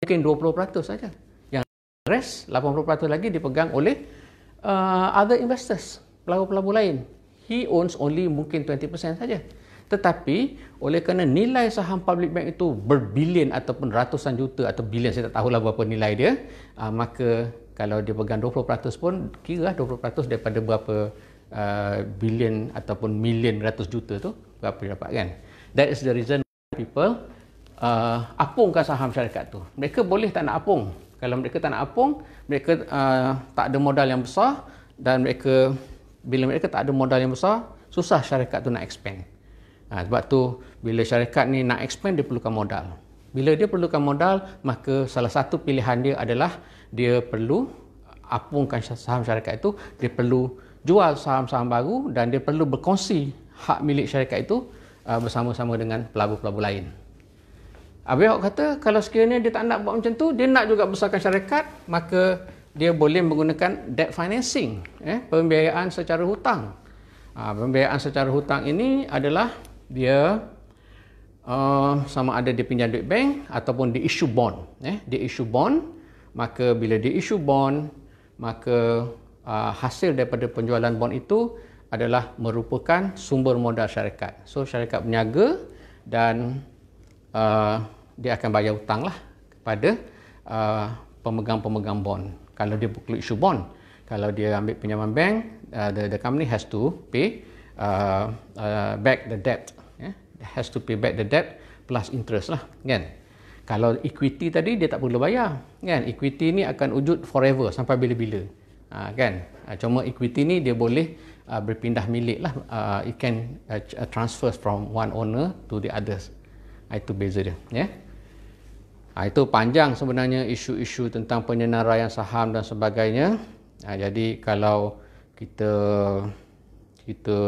mungkin 20% saja. Yang rest 80% lagi dipegang oleh uh, other investors, pelabur pelabur lain. He owns only mungkin 20% saja. Tetapi oleh kerana nilai saham public bank itu berbilion ataupun ratusan juta atau bilion saya tak tahulah berapa nilai dia, uh, maka kalau dia pegang 20% pun kira 20% lah daripada berapa uh, bilion ataupun million ratus juta tu berapa dia dapat kan? That is the reason people uh, apungkan saham syarikat tu. Mereka boleh tak nak apung. Kalau mereka tak nak apung, mereka uh, tak ada modal yang besar dan mereka bila mereka tak ada modal yang besar, susah syarikat tu nak expand. Ha, sebab tu bila syarikat ni nak expand dia perlukan modal. Bila dia perlukan modal, maka salah satu pilihan dia adalah dia perlu apungkan saham syarikat itu, dia perlu jual saham-saham baru dan dia perlu berkongsi hak milik syarikat itu uh, bersama-sama dengan pelabu-pelabu lain. Abi Hock kata kalau sekiranya dia tak nak buat macam tu, dia nak juga besarkan syarikat, maka dia boleh menggunakan debt financing, eh, pembiayaan secara hutang. Uh, pembiayaan secara hutang ini adalah dia uh, sama ada dia pinjam duit bank ataupun dia issue bond. Eh, dia issue bond, maka bila dia issue bond, maka uh, hasil daripada penjualan bond itu adalah merupakan sumber modal syarikat. So syarikat berniaga dan uh, dia akan bayar hutang lah kepada uh, pemegang-pemegang bond. Kalau dia buka isu bond, kalau dia ambil pinjaman bank, uh, the, the company has to pay uh, uh, back the debt. Yeah? Has to pay back the debt plus interest lah. Kan? Kalau equity tadi dia tak perlu bayar. Kan? Equity ni akan wujud forever sampai bila-bila. Uh, kan? Uh, cuma equity ni dia boleh uh, berpindah milik lah. Uh, it can uh, uh transfer from one owner to the others. Ah, itu beza dia. Yeah? Ya. Ha, itu panjang sebenarnya isu-isu tentang penyenaraian saham dan sebagainya. Ha, jadi kalau kita kita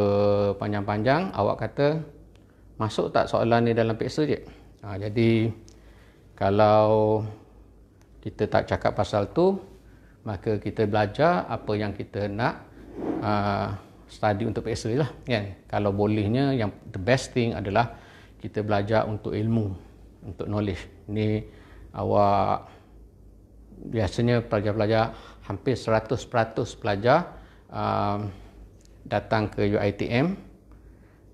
panjang-panjang, awak kata masuk tak soalan ni dalam peksa je? Ha, jadi kalau kita tak cakap pasal tu, maka kita belajar apa yang kita nak uh, study untuk PSA e lah kan kalau bolehnya yang the best thing adalah kita belajar untuk ilmu untuk knowledge Ini awak biasanya pelajar-pelajar hampir 100% pelajar um, datang ke UiTM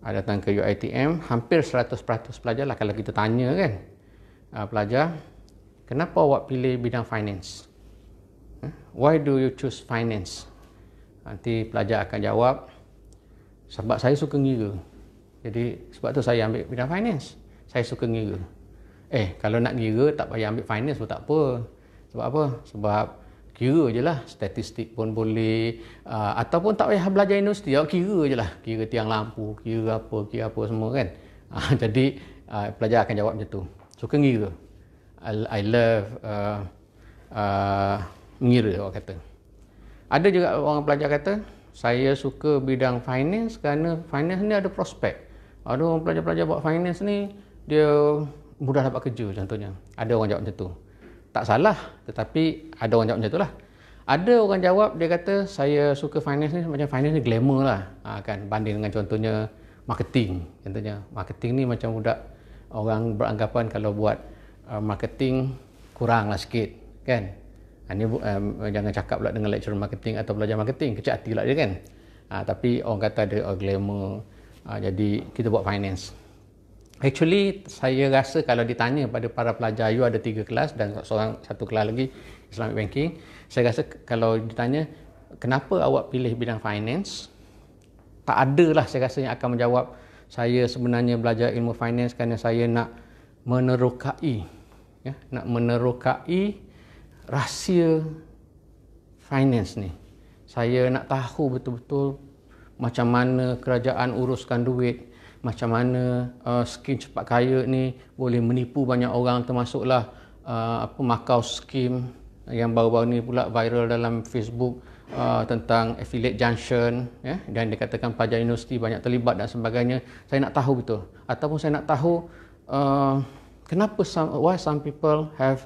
uh, ah, datang ke UiTM hampir 100% pelajar lah kalau kita tanya kan uh, pelajar kenapa awak pilih bidang finance hmm? why do you choose finance nanti pelajar akan jawab sebab saya suka ngira. Jadi sebab tu saya ambil bidang finance. Saya suka ngira. Eh, kalau nak ngira tak payah ambil finance pun tak apa. Sebab apa? Sebab kira je lah. Statistik pun boleh. Uh, ataupun tak payah belajar universiti. Awak ya, kira je lah. Kira tiang lampu, kira apa, kira apa semua kan. Uh, jadi uh, pelajar akan jawab macam tu. Suka ngira. I, I love uh, uh, ngira orang kata. Ada juga orang pelajar kata, saya suka bidang finance kerana finance ni ada prospek. Ada orang pelajar-pelajar buat finance ni, dia mudah dapat kerja contohnya. Ada orang jawab macam tu. Tak salah, tetapi ada orang jawab macam tu lah. Ada orang jawab, dia kata saya suka finance ni macam finance ni glamour lah. Ha, kan? Banding dengan contohnya marketing. Contohnya marketing ni macam budak orang beranggapan kalau buat uh, marketing kurang lah sikit. Kan? Ah, Ini um, ah, jangan cakap pula dengan lecturer marketing atau pelajar marketing. kecik hati pula dia kan. Uh, tapi orang kata ada uh, glamour. Uh, jadi kita buat finance. Actually, saya rasa kalau ditanya pada para pelajar you ada tiga kelas dan seorang satu kelas lagi Islamic Banking. Saya rasa kalau ditanya kenapa awak pilih bidang finance, tak ada lah saya rasa yang akan menjawab saya sebenarnya belajar ilmu finance kerana saya nak menerokai. Ya, nak menerokai rahsia finance ni. Saya nak tahu betul-betul macam mana kerajaan uruskan duit, macam mana uh, skim cepat kaya ni boleh menipu banyak orang termasuklah uh, apa Macau skim yang baru-baru ni pula viral dalam Facebook uh, tentang affiliate junction ya dan dikatakan pelajar universiti banyak terlibat dan sebagainya. Saya nak tahu betul ataupun saya nak tahu uh, kenapa some, why some people have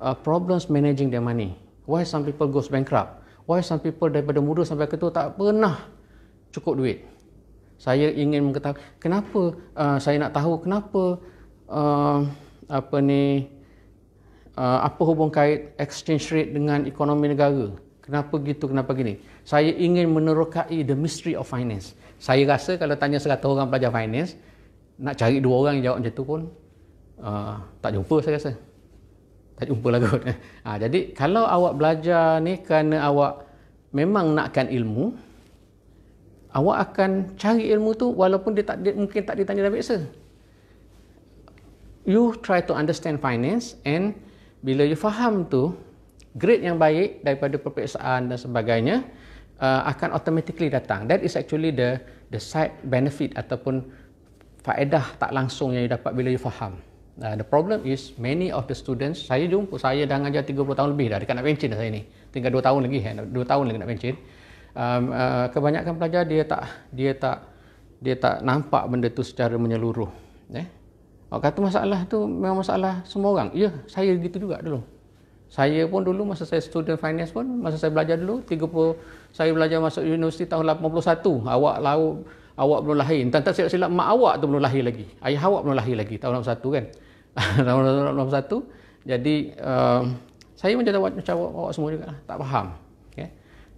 uh, problems managing their money. Why some people goes bankrupt? Why some people daripada muda sampai ke tua tak pernah cukup duit? Saya ingin mengetahui kenapa uh, saya nak tahu kenapa uh, apa ni uh, apa hubung kait exchange rate dengan ekonomi negara? Kenapa gitu? Kenapa gini? Saya ingin menerokai the mystery of finance. Saya rasa kalau tanya 100 orang pelajar finance, nak cari dua orang yang jawab macam tu pun uh, tak jumpa saya rasa tak jumpa lah kot. Ha, jadi kalau awak belajar ni kerana awak memang nakkan ilmu, awak akan cari ilmu tu walaupun dia tak dia, mungkin tak ditanya dalam biasa. You try to understand finance and bila you faham tu, grade yang baik daripada peperiksaan dan sebagainya uh, akan automatically datang. That is actually the the side benefit ataupun faedah tak langsung yang you dapat bila you faham. Uh, the problem is many of the students, saya jumpa, saya dah ajar 30 tahun lebih dah dekat nak pencin dah saya ni. Tinggal 2 tahun lagi, eh, 2 tahun lagi nak pencin. Um, uh, kebanyakan pelajar dia tak dia tak dia tak nampak benda tu secara menyeluruh. Eh? Orang kata masalah tu memang masalah semua orang. Ya, saya gitu juga dulu. Saya pun dulu masa saya student finance pun, masa saya belajar dulu, 30, saya belajar masuk universiti tahun 81. Awak laut, awak belum lahir. Entah tak silap-silap mak awak tu belum lahir lagi. Ayah awak belum lahir lagi tahun 61 kan. tahun 61. Jadi uh, saya macam awak, macam awak semua juga lah. tak faham. Okay? Ya.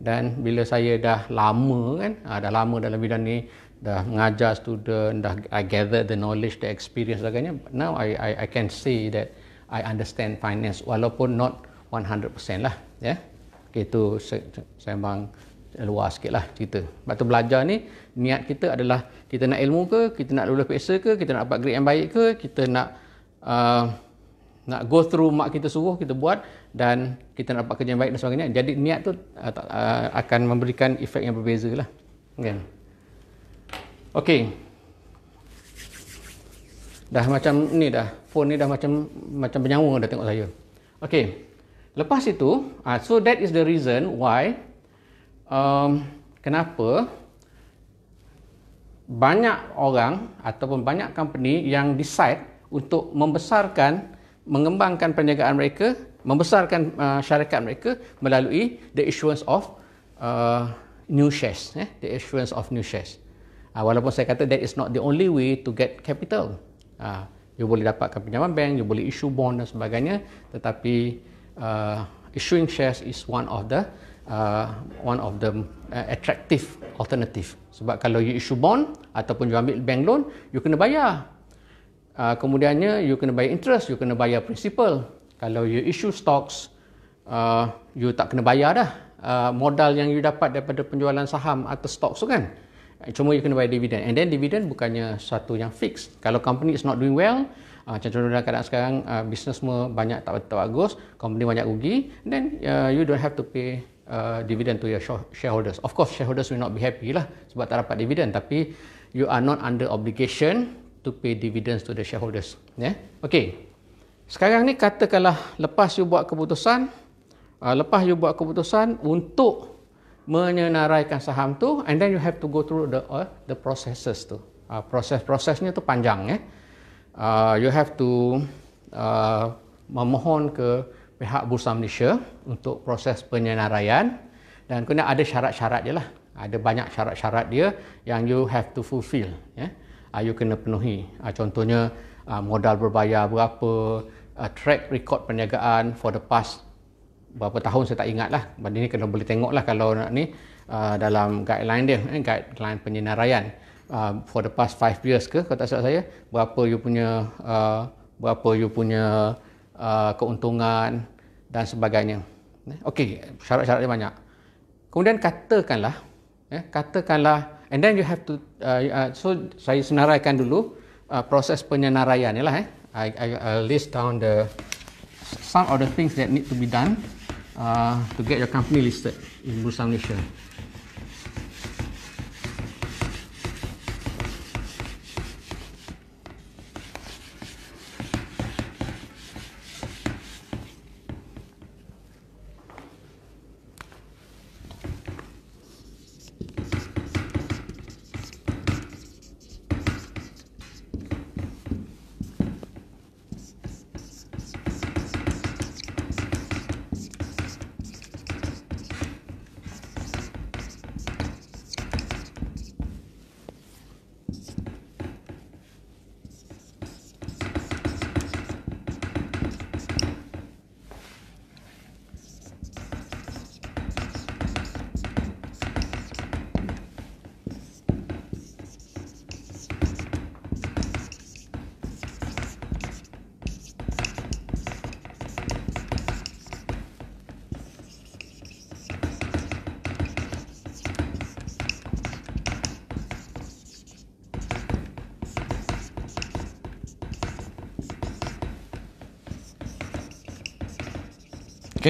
Dan bila saya dah lama kan, uh, dah lama dalam bidang ni, dah mengajar student, dah I gather the knowledge, the experience sebagainya. Now I, I I can say that I understand finance walaupun not 100% lah. Ya. Yeah? Okay, itu saya se- luar sikit lah cerita. Sebab tu belajar ni, niat kita adalah kita nak ilmu ke, kita nak lulus peksa ke, kita nak dapat grade yang baik ke, kita nak uh, nak go through mak kita suruh, kita buat dan kita nak dapat kerja yang baik dan sebagainya. Jadi niat tu uh, uh, akan memberikan efek yang berbeza lah. Okay. okay. Dah macam ni dah. Phone ni dah macam macam penyawa dah tengok saya. Okay. Lepas itu, uh, so that is the reason why um, kenapa banyak orang ataupun banyak company yang decide untuk membesarkan mengembangkan perniagaan mereka membesarkan uh, syarikat mereka melalui the issuance of uh, new shares eh? the issuance of new shares uh, walaupun saya kata that is not the only way to get capital uh, you boleh dapatkan pinjaman bank you boleh issue bond dan sebagainya tetapi uh, issuing shares is one of the uh, one of the uh, attractive alternative. Sebab kalau you issue bond ataupun you ambil bank loan, you kena bayar. Uh, kemudiannya, you kena bayar interest, you kena bayar principal. Kalau you issue stocks, uh, you tak kena bayar dah uh, modal yang you dapat daripada penjualan saham atau stocks tu kan. Uh, cuma you kena bayar dividend. And then dividend bukannya satu yang fix. Kalau company is not doing well, Uh, macam contoh dalam keadaan sekarang uh, bisnes semua banyak tak, tak bagus company banyak rugi then uh, you don't have to pay Uh, dividend to your shareholders. Of course, shareholders will not be happy lah sebab tak dapat dividend. Tapi you are not under obligation to pay dividends to the shareholders. Yeah? Okay. Sekarang ni katakanlah lepas you buat keputusan, uh, lepas you buat keputusan untuk menyenaraikan saham tu, and then you have to go through the uh, the processes tu. Uh, Proses-prosesnya tu panjang. Yeah? Uh, you have to uh, memohon ke pihak Bursa Malaysia untuk proses penyenaraian dan kena ada syarat-syarat dia lah. Ada banyak syarat-syarat dia yang you have to fulfill. Ya. Ah, you kena penuhi. Ah, contohnya ah, modal berbayar berapa, track record perniagaan for the past berapa tahun saya tak ingat lah. Benda ni kena boleh tengok lah kalau nak ni dalam guideline dia, eh, guideline penyenaraian. for the past five years ke kalau tak salah saya, berapa you punya berapa you punya keuntungan, dan sebagainya. Eh, okey, syarat-syarat dia banyak. Kemudian katakanlah, eh, katakanlah, and then you have to, uh, uh, so saya senaraikan dulu uh, proses penyenaraian ni lah. Eh. I, I I'll list down the some of the things that need to be done uh, to get your company listed in Bursa Malaysia.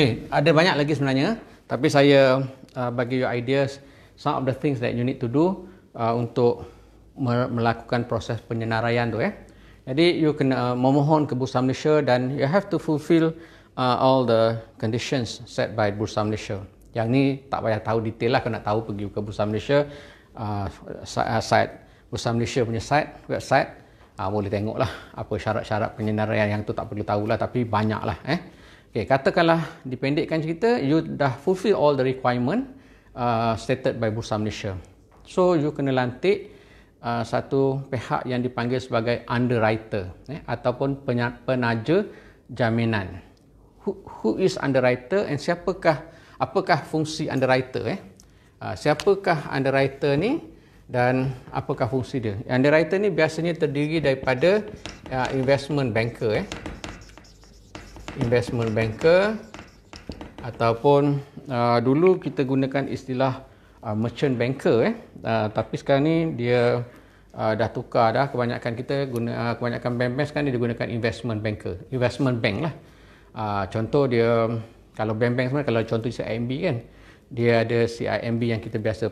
Okay, ada banyak lagi sebenarnya. Tapi saya uh, bagi you ideas, some of the things that you need to do uh, untuk melakukan proses penyenaraian tu. Eh. Jadi, you kena uh, memohon ke Bursa Malaysia dan you have to fulfill uh, all the conditions set by Bursa Malaysia. Yang ni tak payah tahu detail lah, kena tahu pergi ke Bursa Malaysia, uh, uh, site Bursa Malaysia punya site, website, uh, boleh tengok lah apa syarat-syarat penyenaraian yang tu tak perlu tahu lah. tapi banyak lah. Eh. Okay, katakanlah dipendekkan cerita, you dah fulfill all the requirement uh, stated by Bursa Malaysia. So, you kena lantik uh, satu pihak yang dipanggil sebagai underwriter eh, ataupun penaja jaminan. Who, who is underwriter and siapakah, apakah fungsi underwriter? Eh? Uh, siapakah underwriter ni dan apakah fungsi dia? Underwriter ni biasanya terdiri daripada uh, investment banker. Eh? investment banker ataupun uh, dulu kita gunakan istilah uh, merchant banker eh uh, tapi sekarang ni dia uh, dah tukar dah kebanyakan kita guna uh, kebanyakan bank-bank sekarang ni dia investment banker investment bank lah uh, contoh dia kalau bank-bank sebenarnya kalau contoh CIMB kan dia ada CIMB yang kita biasa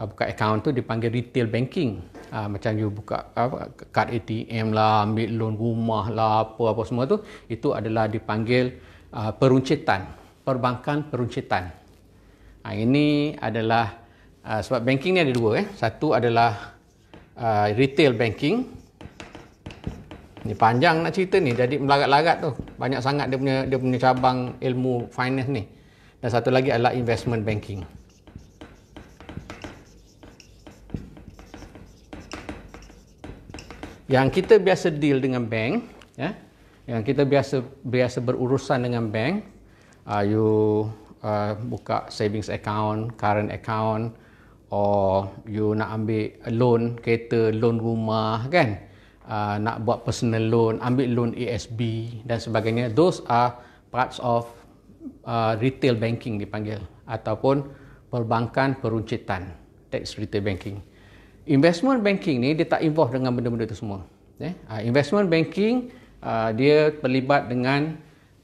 uh, buka account tu dipanggil retail banking. Uh, macam you buka kad uh, ATM lah, ambil loan rumah lah, apa-apa semua tu. Itu adalah dipanggil uh, peruncitan. Perbankan peruncitan. Uh, ini adalah uh, sebab banking ni ada dua. Eh. Satu adalah uh, retail banking. Ni panjang nak cerita ni. Jadi melagat-lagat tu. Banyak sangat dia punya dia punya cabang ilmu finance ni. Dan satu lagi adalah investment banking. yang kita biasa deal dengan bank ya yang kita biasa biasa berurusan dengan bank uh, you uh, buka savings account current account or you nak ambil loan kereta loan rumah kan uh, nak buat personal loan ambil loan ASB dan sebagainya those are parts of uh, retail banking dipanggil ataupun perbankan peruncitan that's retail banking investment banking ni dia tak involve dengan benda-benda tu semua eh uh, investment banking uh, dia terlibat dengan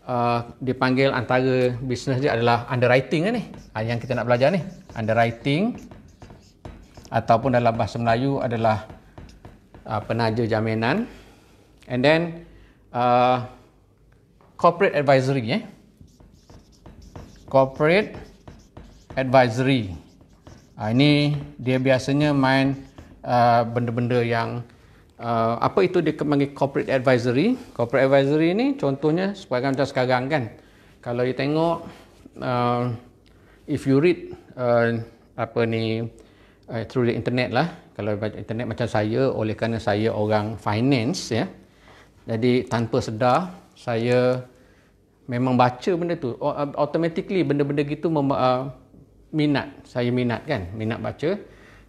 uh, ah, dipanggil antara bisnes dia adalah underwriting kan ni uh, yang kita nak belajar ni underwriting ataupun dalam bahasa Melayu adalah uh, penaja jaminan and then uh, corporate advisory eh corporate advisory ini dia biasanya main Uh, benda-benda uh, yang uh, apa itu dia panggil corporate advisory. Corporate advisory ni contohnya sebagai macam sekarang kan. Kalau you tengok uh, if you read uh, apa ni uh, through the internet lah. Kalau baca internet macam saya oleh kerana saya orang finance ya. Jadi tanpa sedar saya memang baca benda tu automatically benda-benda gitu uh, minat saya minat kan minat baca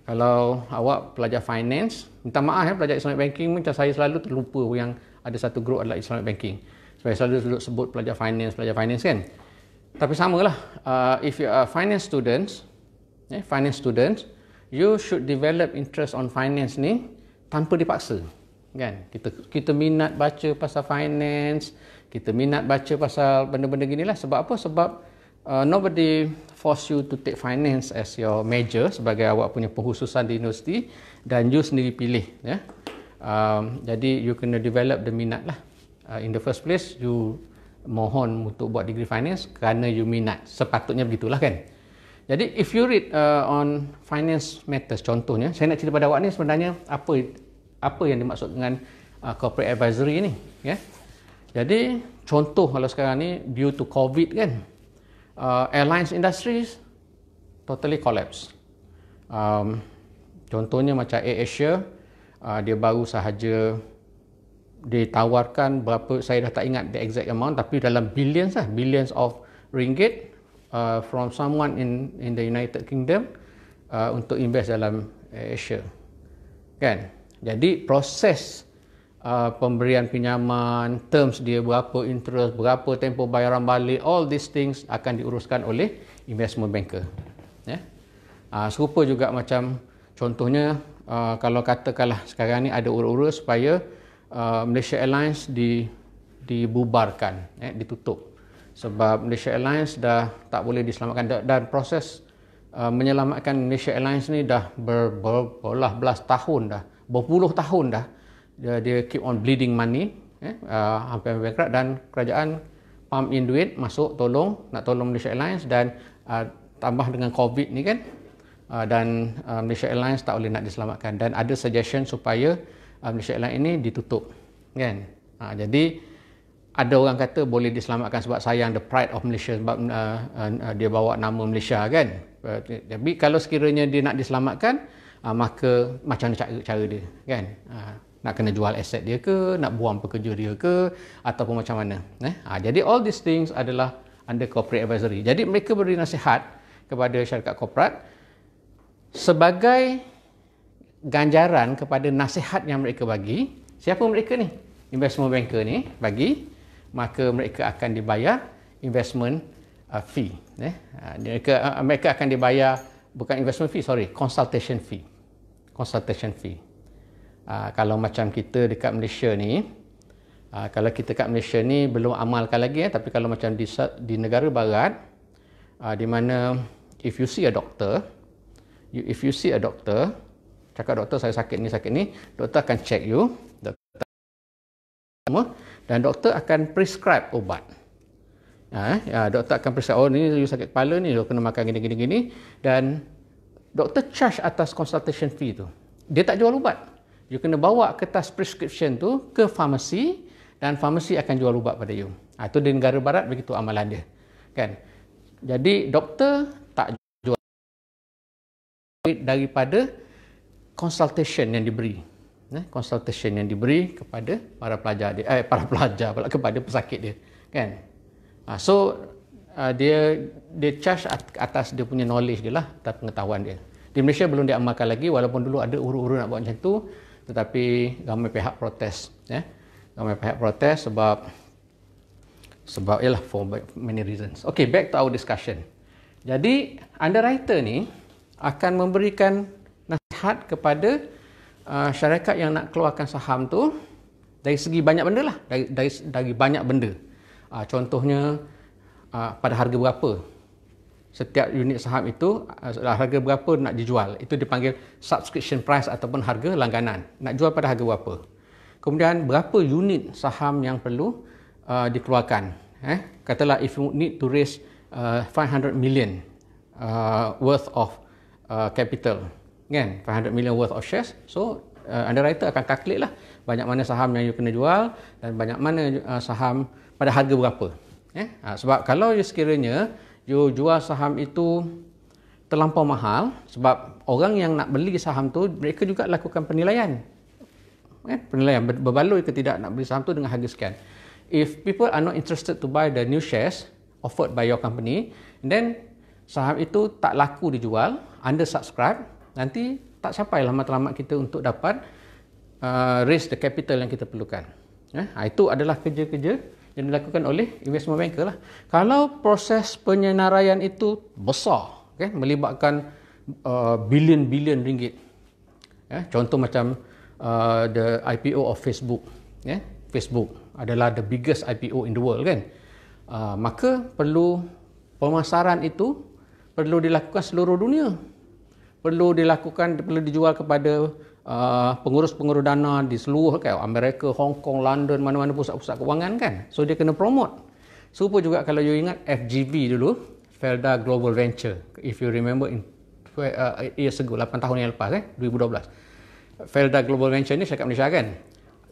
kalau awak pelajar finance, minta maaf ya pelajar Islamic Banking macam saya selalu terlupa yang ada satu grup adalah Islamic Banking. Sebab saya selalu, selalu sebut pelajar finance, pelajar finance kan. Tapi samalah, uh, if you are finance students, eh, finance students, you should develop interest on finance ni tanpa dipaksa. Kan? Kita kita minat baca pasal finance, kita minat baca pasal benda-benda ginilah. Sebab apa? Sebab uh, nobody force you to take finance as your major sebagai awak punya penghususan di universiti dan you sendiri pilih ya. Um, jadi you kena develop the minat lah. Uh, in the first place you mohon untuk buat degree finance kerana you minat. Sepatutnya begitulah kan. Jadi if you read uh, on finance matters contohnya saya nak cerita pada awak ni sebenarnya apa apa yang dimaksud dengan uh, corporate advisory ni ya. Yeah. Jadi contoh kalau sekarang ni due to covid kan uh, airlines industries totally collapse. Um, contohnya macam Air Asia, uh, dia baru sahaja ditawarkan berapa saya dah tak ingat the exact amount tapi dalam billions lah billions of ringgit uh, from someone in in the United Kingdom uh, untuk invest dalam Air Asia. Kan? Jadi proses uh, pemberian pinjaman, terms dia berapa interest, berapa tempoh bayaran balik, all these things akan diuruskan oleh investment banker. Ya. Yeah. Uh, serupa juga macam contohnya uh, kalau katakanlah sekarang ni ada urus-urus supaya uh, Malaysia Airlines di dibubarkan, eh, ditutup. Sebab Malaysia Airlines dah tak boleh diselamatkan dan, dan proses uh, menyelamatkan Malaysia Airlines ni dah berbelah ber, belas tahun dah, berpuluh tahun dah dia, dia keep on bleeding money eh, uh, hampir bankrupt dan kerajaan pump in duit masuk tolong nak tolong Malaysia Airlines dan uh, tambah dengan COVID ni kan uh, dan uh, Malaysia Airlines tak boleh nak diselamatkan dan ada suggestion supaya uh, Malaysia Airlines ini ditutup kan uh, jadi ada orang kata boleh diselamatkan sebab sayang the pride of Malaysia sebab uh, uh, uh, dia bawa nama Malaysia kan uh, tapi kalau sekiranya dia nak diselamatkan uh, maka macam mana cara, cara dia kan uh, nak kena jual aset dia ke nak buang pekerja dia ke ataupun macam mana eh ha, jadi all these things adalah under corporate advisory jadi mereka beri nasihat kepada syarikat korporat sebagai ganjaran kepada nasihat yang mereka bagi siapa mereka ni investment banker ni bagi maka mereka akan dibayar investment uh, fee eh ha, mereka uh, mereka akan dibayar bukan investment fee sorry consultation fee consultation fee Aa, ah, kalau macam kita dekat Malaysia ni, aa, ah, kalau kita dekat Malaysia ni belum amalkan lagi eh, tapi kalau macam di, di negara barat, aa, ah, di mana if you see a doctor, you, if you see a doctor, cakap doktor saya sakit ni, sakit ni, doktor akan check you, doktor dan doktor akan prescribe ubat. Ha, doktor akan prescribe, oh ni you sakit kepala ni, you kena makan gini, gini, gini. Dan doktor charge atas consultation fee tu. Dia tak jual ubat you kena bawa kertas prescription tu ke farmasi dan farmasi akan jual ubat pada you. Ha, itu di negara barat begitu amalan dia. Kan? Jadi doktor tak jual duit daripada consultation yang diberi. Eh, consultation yang diberi kepada para pelajar dia, eh, para pelajar pula kepada pesakit dia. Kan? Ha, so uh, dia dia charge atas dia punya knowledge dia lah atas pengetahuan dia. Di Malaysia belum diamalkan lagi walaupun dulu ada uru-uru nak buat macam tu tetapi ramai pihak protes ya ramai pihak protes sebab sebab ialah for many reasons okay back to our discussion jadi underwriter ni akan memberikan nasihat kepada uh, syarikat yang nak keluarkan saham tu dari segi banyak benda lah dari, dari, dari banyak benda uh, contohnya uh, pada harga berapa setiap unit saham itu uh, harga berapa nak dijual. Itu dipanggil subscription price ataupun harga langganan. Nak jual pada harga berapa. Kemudian berapa unit saham yang perlu uh, dikeluarkan. Eh? Katalah if you need to raise uh, eh, 500 million uh, worth of uh, capital. Kan? 500 million worth of shares. So uh, underwriter akan calculate lah banyak mana saham yang you kena jual dan banyak mana uh, saham pada harga berapa. Eh? Uh, sebab kalau you sekiranya you jual saham itu terlampau mahal sebab orang yang nak beli saham tu mereka juga lakukan penilaian eh, penilaian berbaloi ke tidak nak beli saham tu dengan harga sekian if people are not interested to buy the new shares offered by your company then saham itu tak laku dijual under subscribe nanti tak sampai lama terlambat kita untuk dapat uh, raise the capital yang kita perlukan eh, ha, itu adalah kerja-kerja yang dilakukan oleh investment banker lah. Kalau proses penyenaraian itu besar, okay, melibatkan uh, bilion-bilion ringgit. Yeah, contoh macam uh, the IPO of Facebook. Yeah, Facebook adalah the biggest IPO in the world kan. Uh, maka perlu pemasaran itu perlu dilakukan seluruh dunia. Perlu dilakukan, perlu dijual kepada uh, pengurus-pengurus dana di seluruh kan, Amerika, Hong Kong, London, mana-mana pusat-pusat kewangan kan. So dia kena promote. Super juga kalau you ingat FGV dulu, Felda Global Venture. If you remember in uh, years ago, 8 tahun yang lepas eh, 2012. Felda Global Venture ni syarikat Malaysia kan.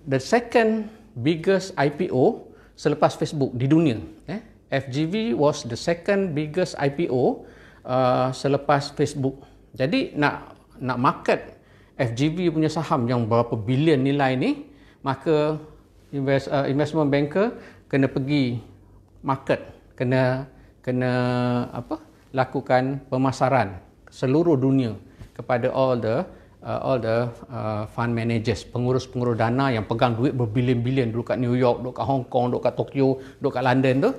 The second biggest IPO selepas Facebook di dunia. Eh? FGV was the second biggest IPO uh, ah, selepas Facebook. Jadi nak nak market FGB punya saham yang berapa bilion nilai ni, maka invest, uh, investment banker kena pergi market, kena kena apa? lakukan pemasaran seluruh dunia kepada all the uh, all the uh, fund managers, pengurus-pengurus dana yang pegang duit berbilion-bilion duduk kat New York, duduk kat Hong Kong, duduk kat Tokyo, duduk kat London tu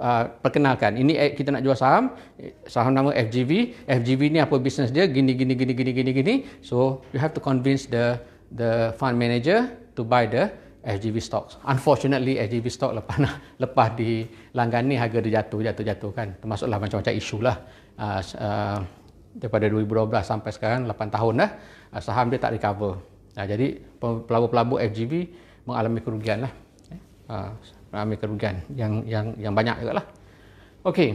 uh, perkenalkan ini kita nak jual saham saham nama FGV FGV ni apa bisnes dia gini gini gini gini gini gini so you have to convince the the fund manager to buy the FGV stocks. Unfortunately, FGV stock lepas lepas di langgan ni harga dia jatuh, jatuh, jatuh kan. Termasuklah macam-macam isu lah. Uh, uh, daripada 2012 sampai sekarang, 8 tahun dah, saham dia tak recover. Uh, jadi, pelabur-pelabur FGV mengalami kerugian lah. Uh, ramai ah, kerugian yang yang yang banyak juga lah. Okey.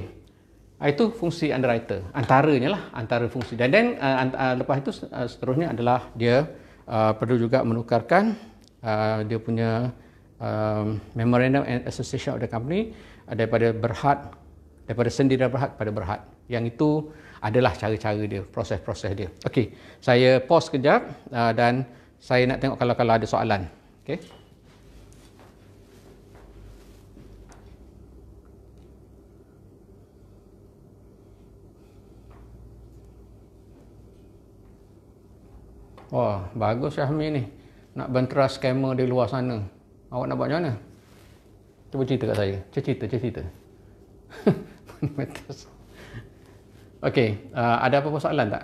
Ah, itu fungsi underwriter. Antaranya lah antara fungsi. Dan then uh, uh, lepas itu uh, seterusnya adalah dia uh, perlu juga menukarkan uh, dia punya um, memorandum and association of the company uh, daripada berhad daripada sendiri dan berhad kepada berhad. Yang itu adalah cara-cara dia, proses-proses dia. Okey, saya pause kejap uh, dan saya nak tengok kalau-kalau ada soalan. Okey. Wah, bagus Syahmi ni. Nak bentera scammer di luar sana. Awak nak buat macam mana? Cuba cerita kat saya. Cerita, cerita. Okey, uh, ada apa-apa soalan tak?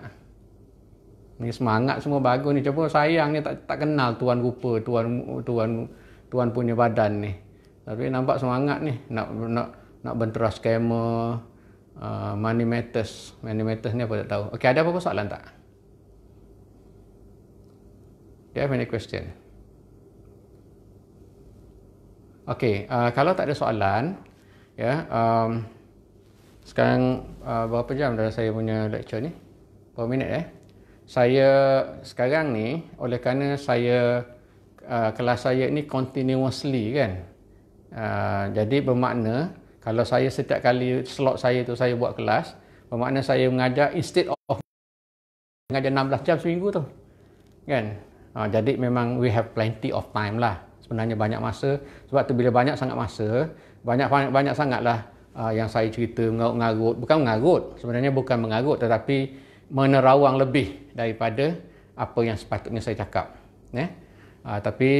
Ni semangat semua bagus ni. Cuba sayang ni tak tak kenal tuan rupa, tuan tuan tuan punya badan ni. Tapi nampak semangat ni nak nak nak bentera scammer uh, money matters. Money matters ni apa tak tahu. Okey, ada apa-apa soalan tak? Do you have any question? Okay, uh, kalau tak ada soalan, ya, yeah, um, sekarang uh, berapa jam dah saya punya lecture ni? Berapa minit eh? Saya sekarang ni, oleh kerana saya, uh, kelas saya ni continuously kan? Uh, jadi bermakna, kalau saya setiap kali slot saya tu saya buat kelas, bermakna saya mengajar instead of mengajar 16 jam seminggu tu. Kan? Ha, jadi memang we have plenty of time lah. Sebenarnya banyak masa. Sebab tu bila banyak sangat masa, banyak-banyak sangatlah uh, yang saya cerita mengarut. Bukan mengarut. Sebenarnya bukan mengarut tetapi menerawang lebih daripada apa yang sepatutnya saya cakap. Eh? Uh, tapi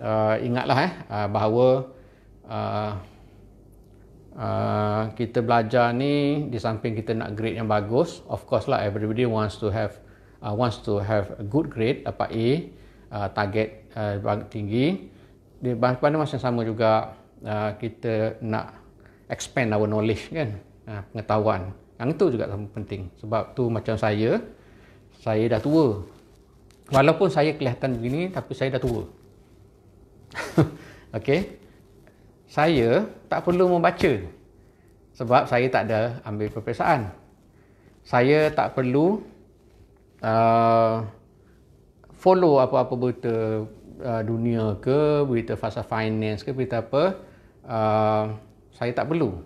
uh, ingatlah eh, uh, bahawa uh, uh, kita belajar ni di samping kita nak grade yang bagus. Of course lah everybody wants to have uh, wants to have a good grade, dapat A uh, target uh, tinggi. Di mana masa yang sama juga uh, kita nak expand our knowledge kan, uh, pengetahuan. Yang itu juga sangat penting. Sebab tu macam saya, saya dah tua. Walaupun saya kelihatan begini, tapi saya dah tua. okay. Saya tak perlu membaca sebab saya tak ada ambil peperiksaan. Saya tak perlu uh, follow apa-apa berita uh, dunia ke, berita fasa finance ke, berita apa, uh, saya tak perlu.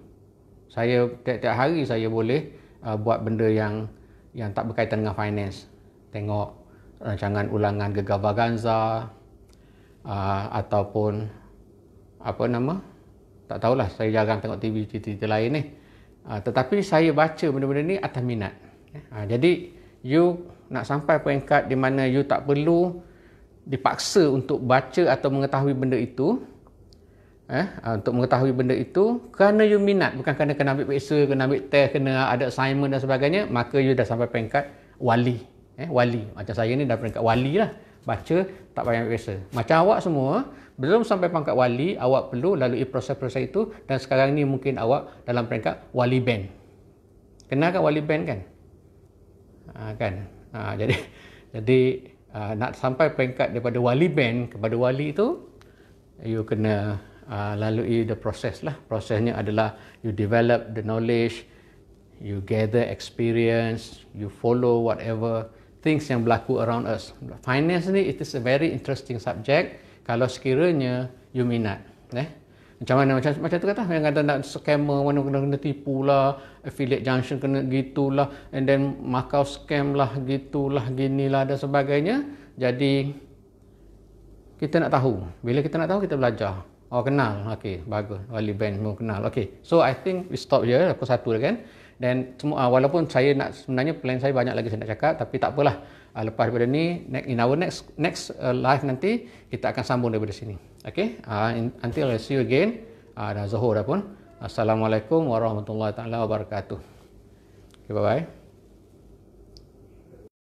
Saya tiap-tiap hari saya boleh uh, buat benda yang yang tak berkaitan dengan finance. Tengok rancangan uh, ulangan Gegar Baganza uh, ataupun apa nama? Tak tahulah, saya jarang tengok TV cerita lain ni. Uh, tetapi saya baca benda-benda ni atas minat. Uh, jadi you nak sampai peringkat di mana you tak perlu dipaksa untuk baca atau mengetahui benda itu eh ah, untuk mengetahui benda itu kerana you minat bukan kerana kena ambil peksa kena ambil test kena ada assignment dan sebagainya maka you dah sampai peringkat wali eh wali macam saya ni dah peringkat wali lah baca tak payah ambil peksa macam awak semua belum sampai pangkat wali awak perlu lalui proses-proses itu dan sekarang ni mungkin awak dalam peringkat wali band kenalkan wali band kan Ha, kan? Ha, jadi jadi uh, nak sampai peringkat daripada wali band kepada wali itu, you kena uh, lalui the process lah. Prosesnya adalah you develop the knowledge, you gather experience, you follow whatever things yang berlaku around us. Finance ni, it is a very interesting subject kalau sekiranya you minat. Eh? macam mana macam, macam tu kata yang kata nak scammer mana kena kena tipu lah affiliate junction kena gitulah and then makau scam lah gitulah ginilah dan sebagainya jadi kita nak tahu bila kita nak tahu kita belajar oh kenal okey bagus wali band pun kenal okey so i think we stop here aku satu lagi. kan dan semua ah, walaupun saya nak sebenarnya plan saya banyak lagi saya nak cakap tapi tak apalah ah, lepas daripada ni in our next next ah, live nanti kita akan sambung daripada sini Okay, uh, until I see you again uh, dah zuhur dah pun assalamualaikum warahmatullahi taala wabarakatuh okay bye bye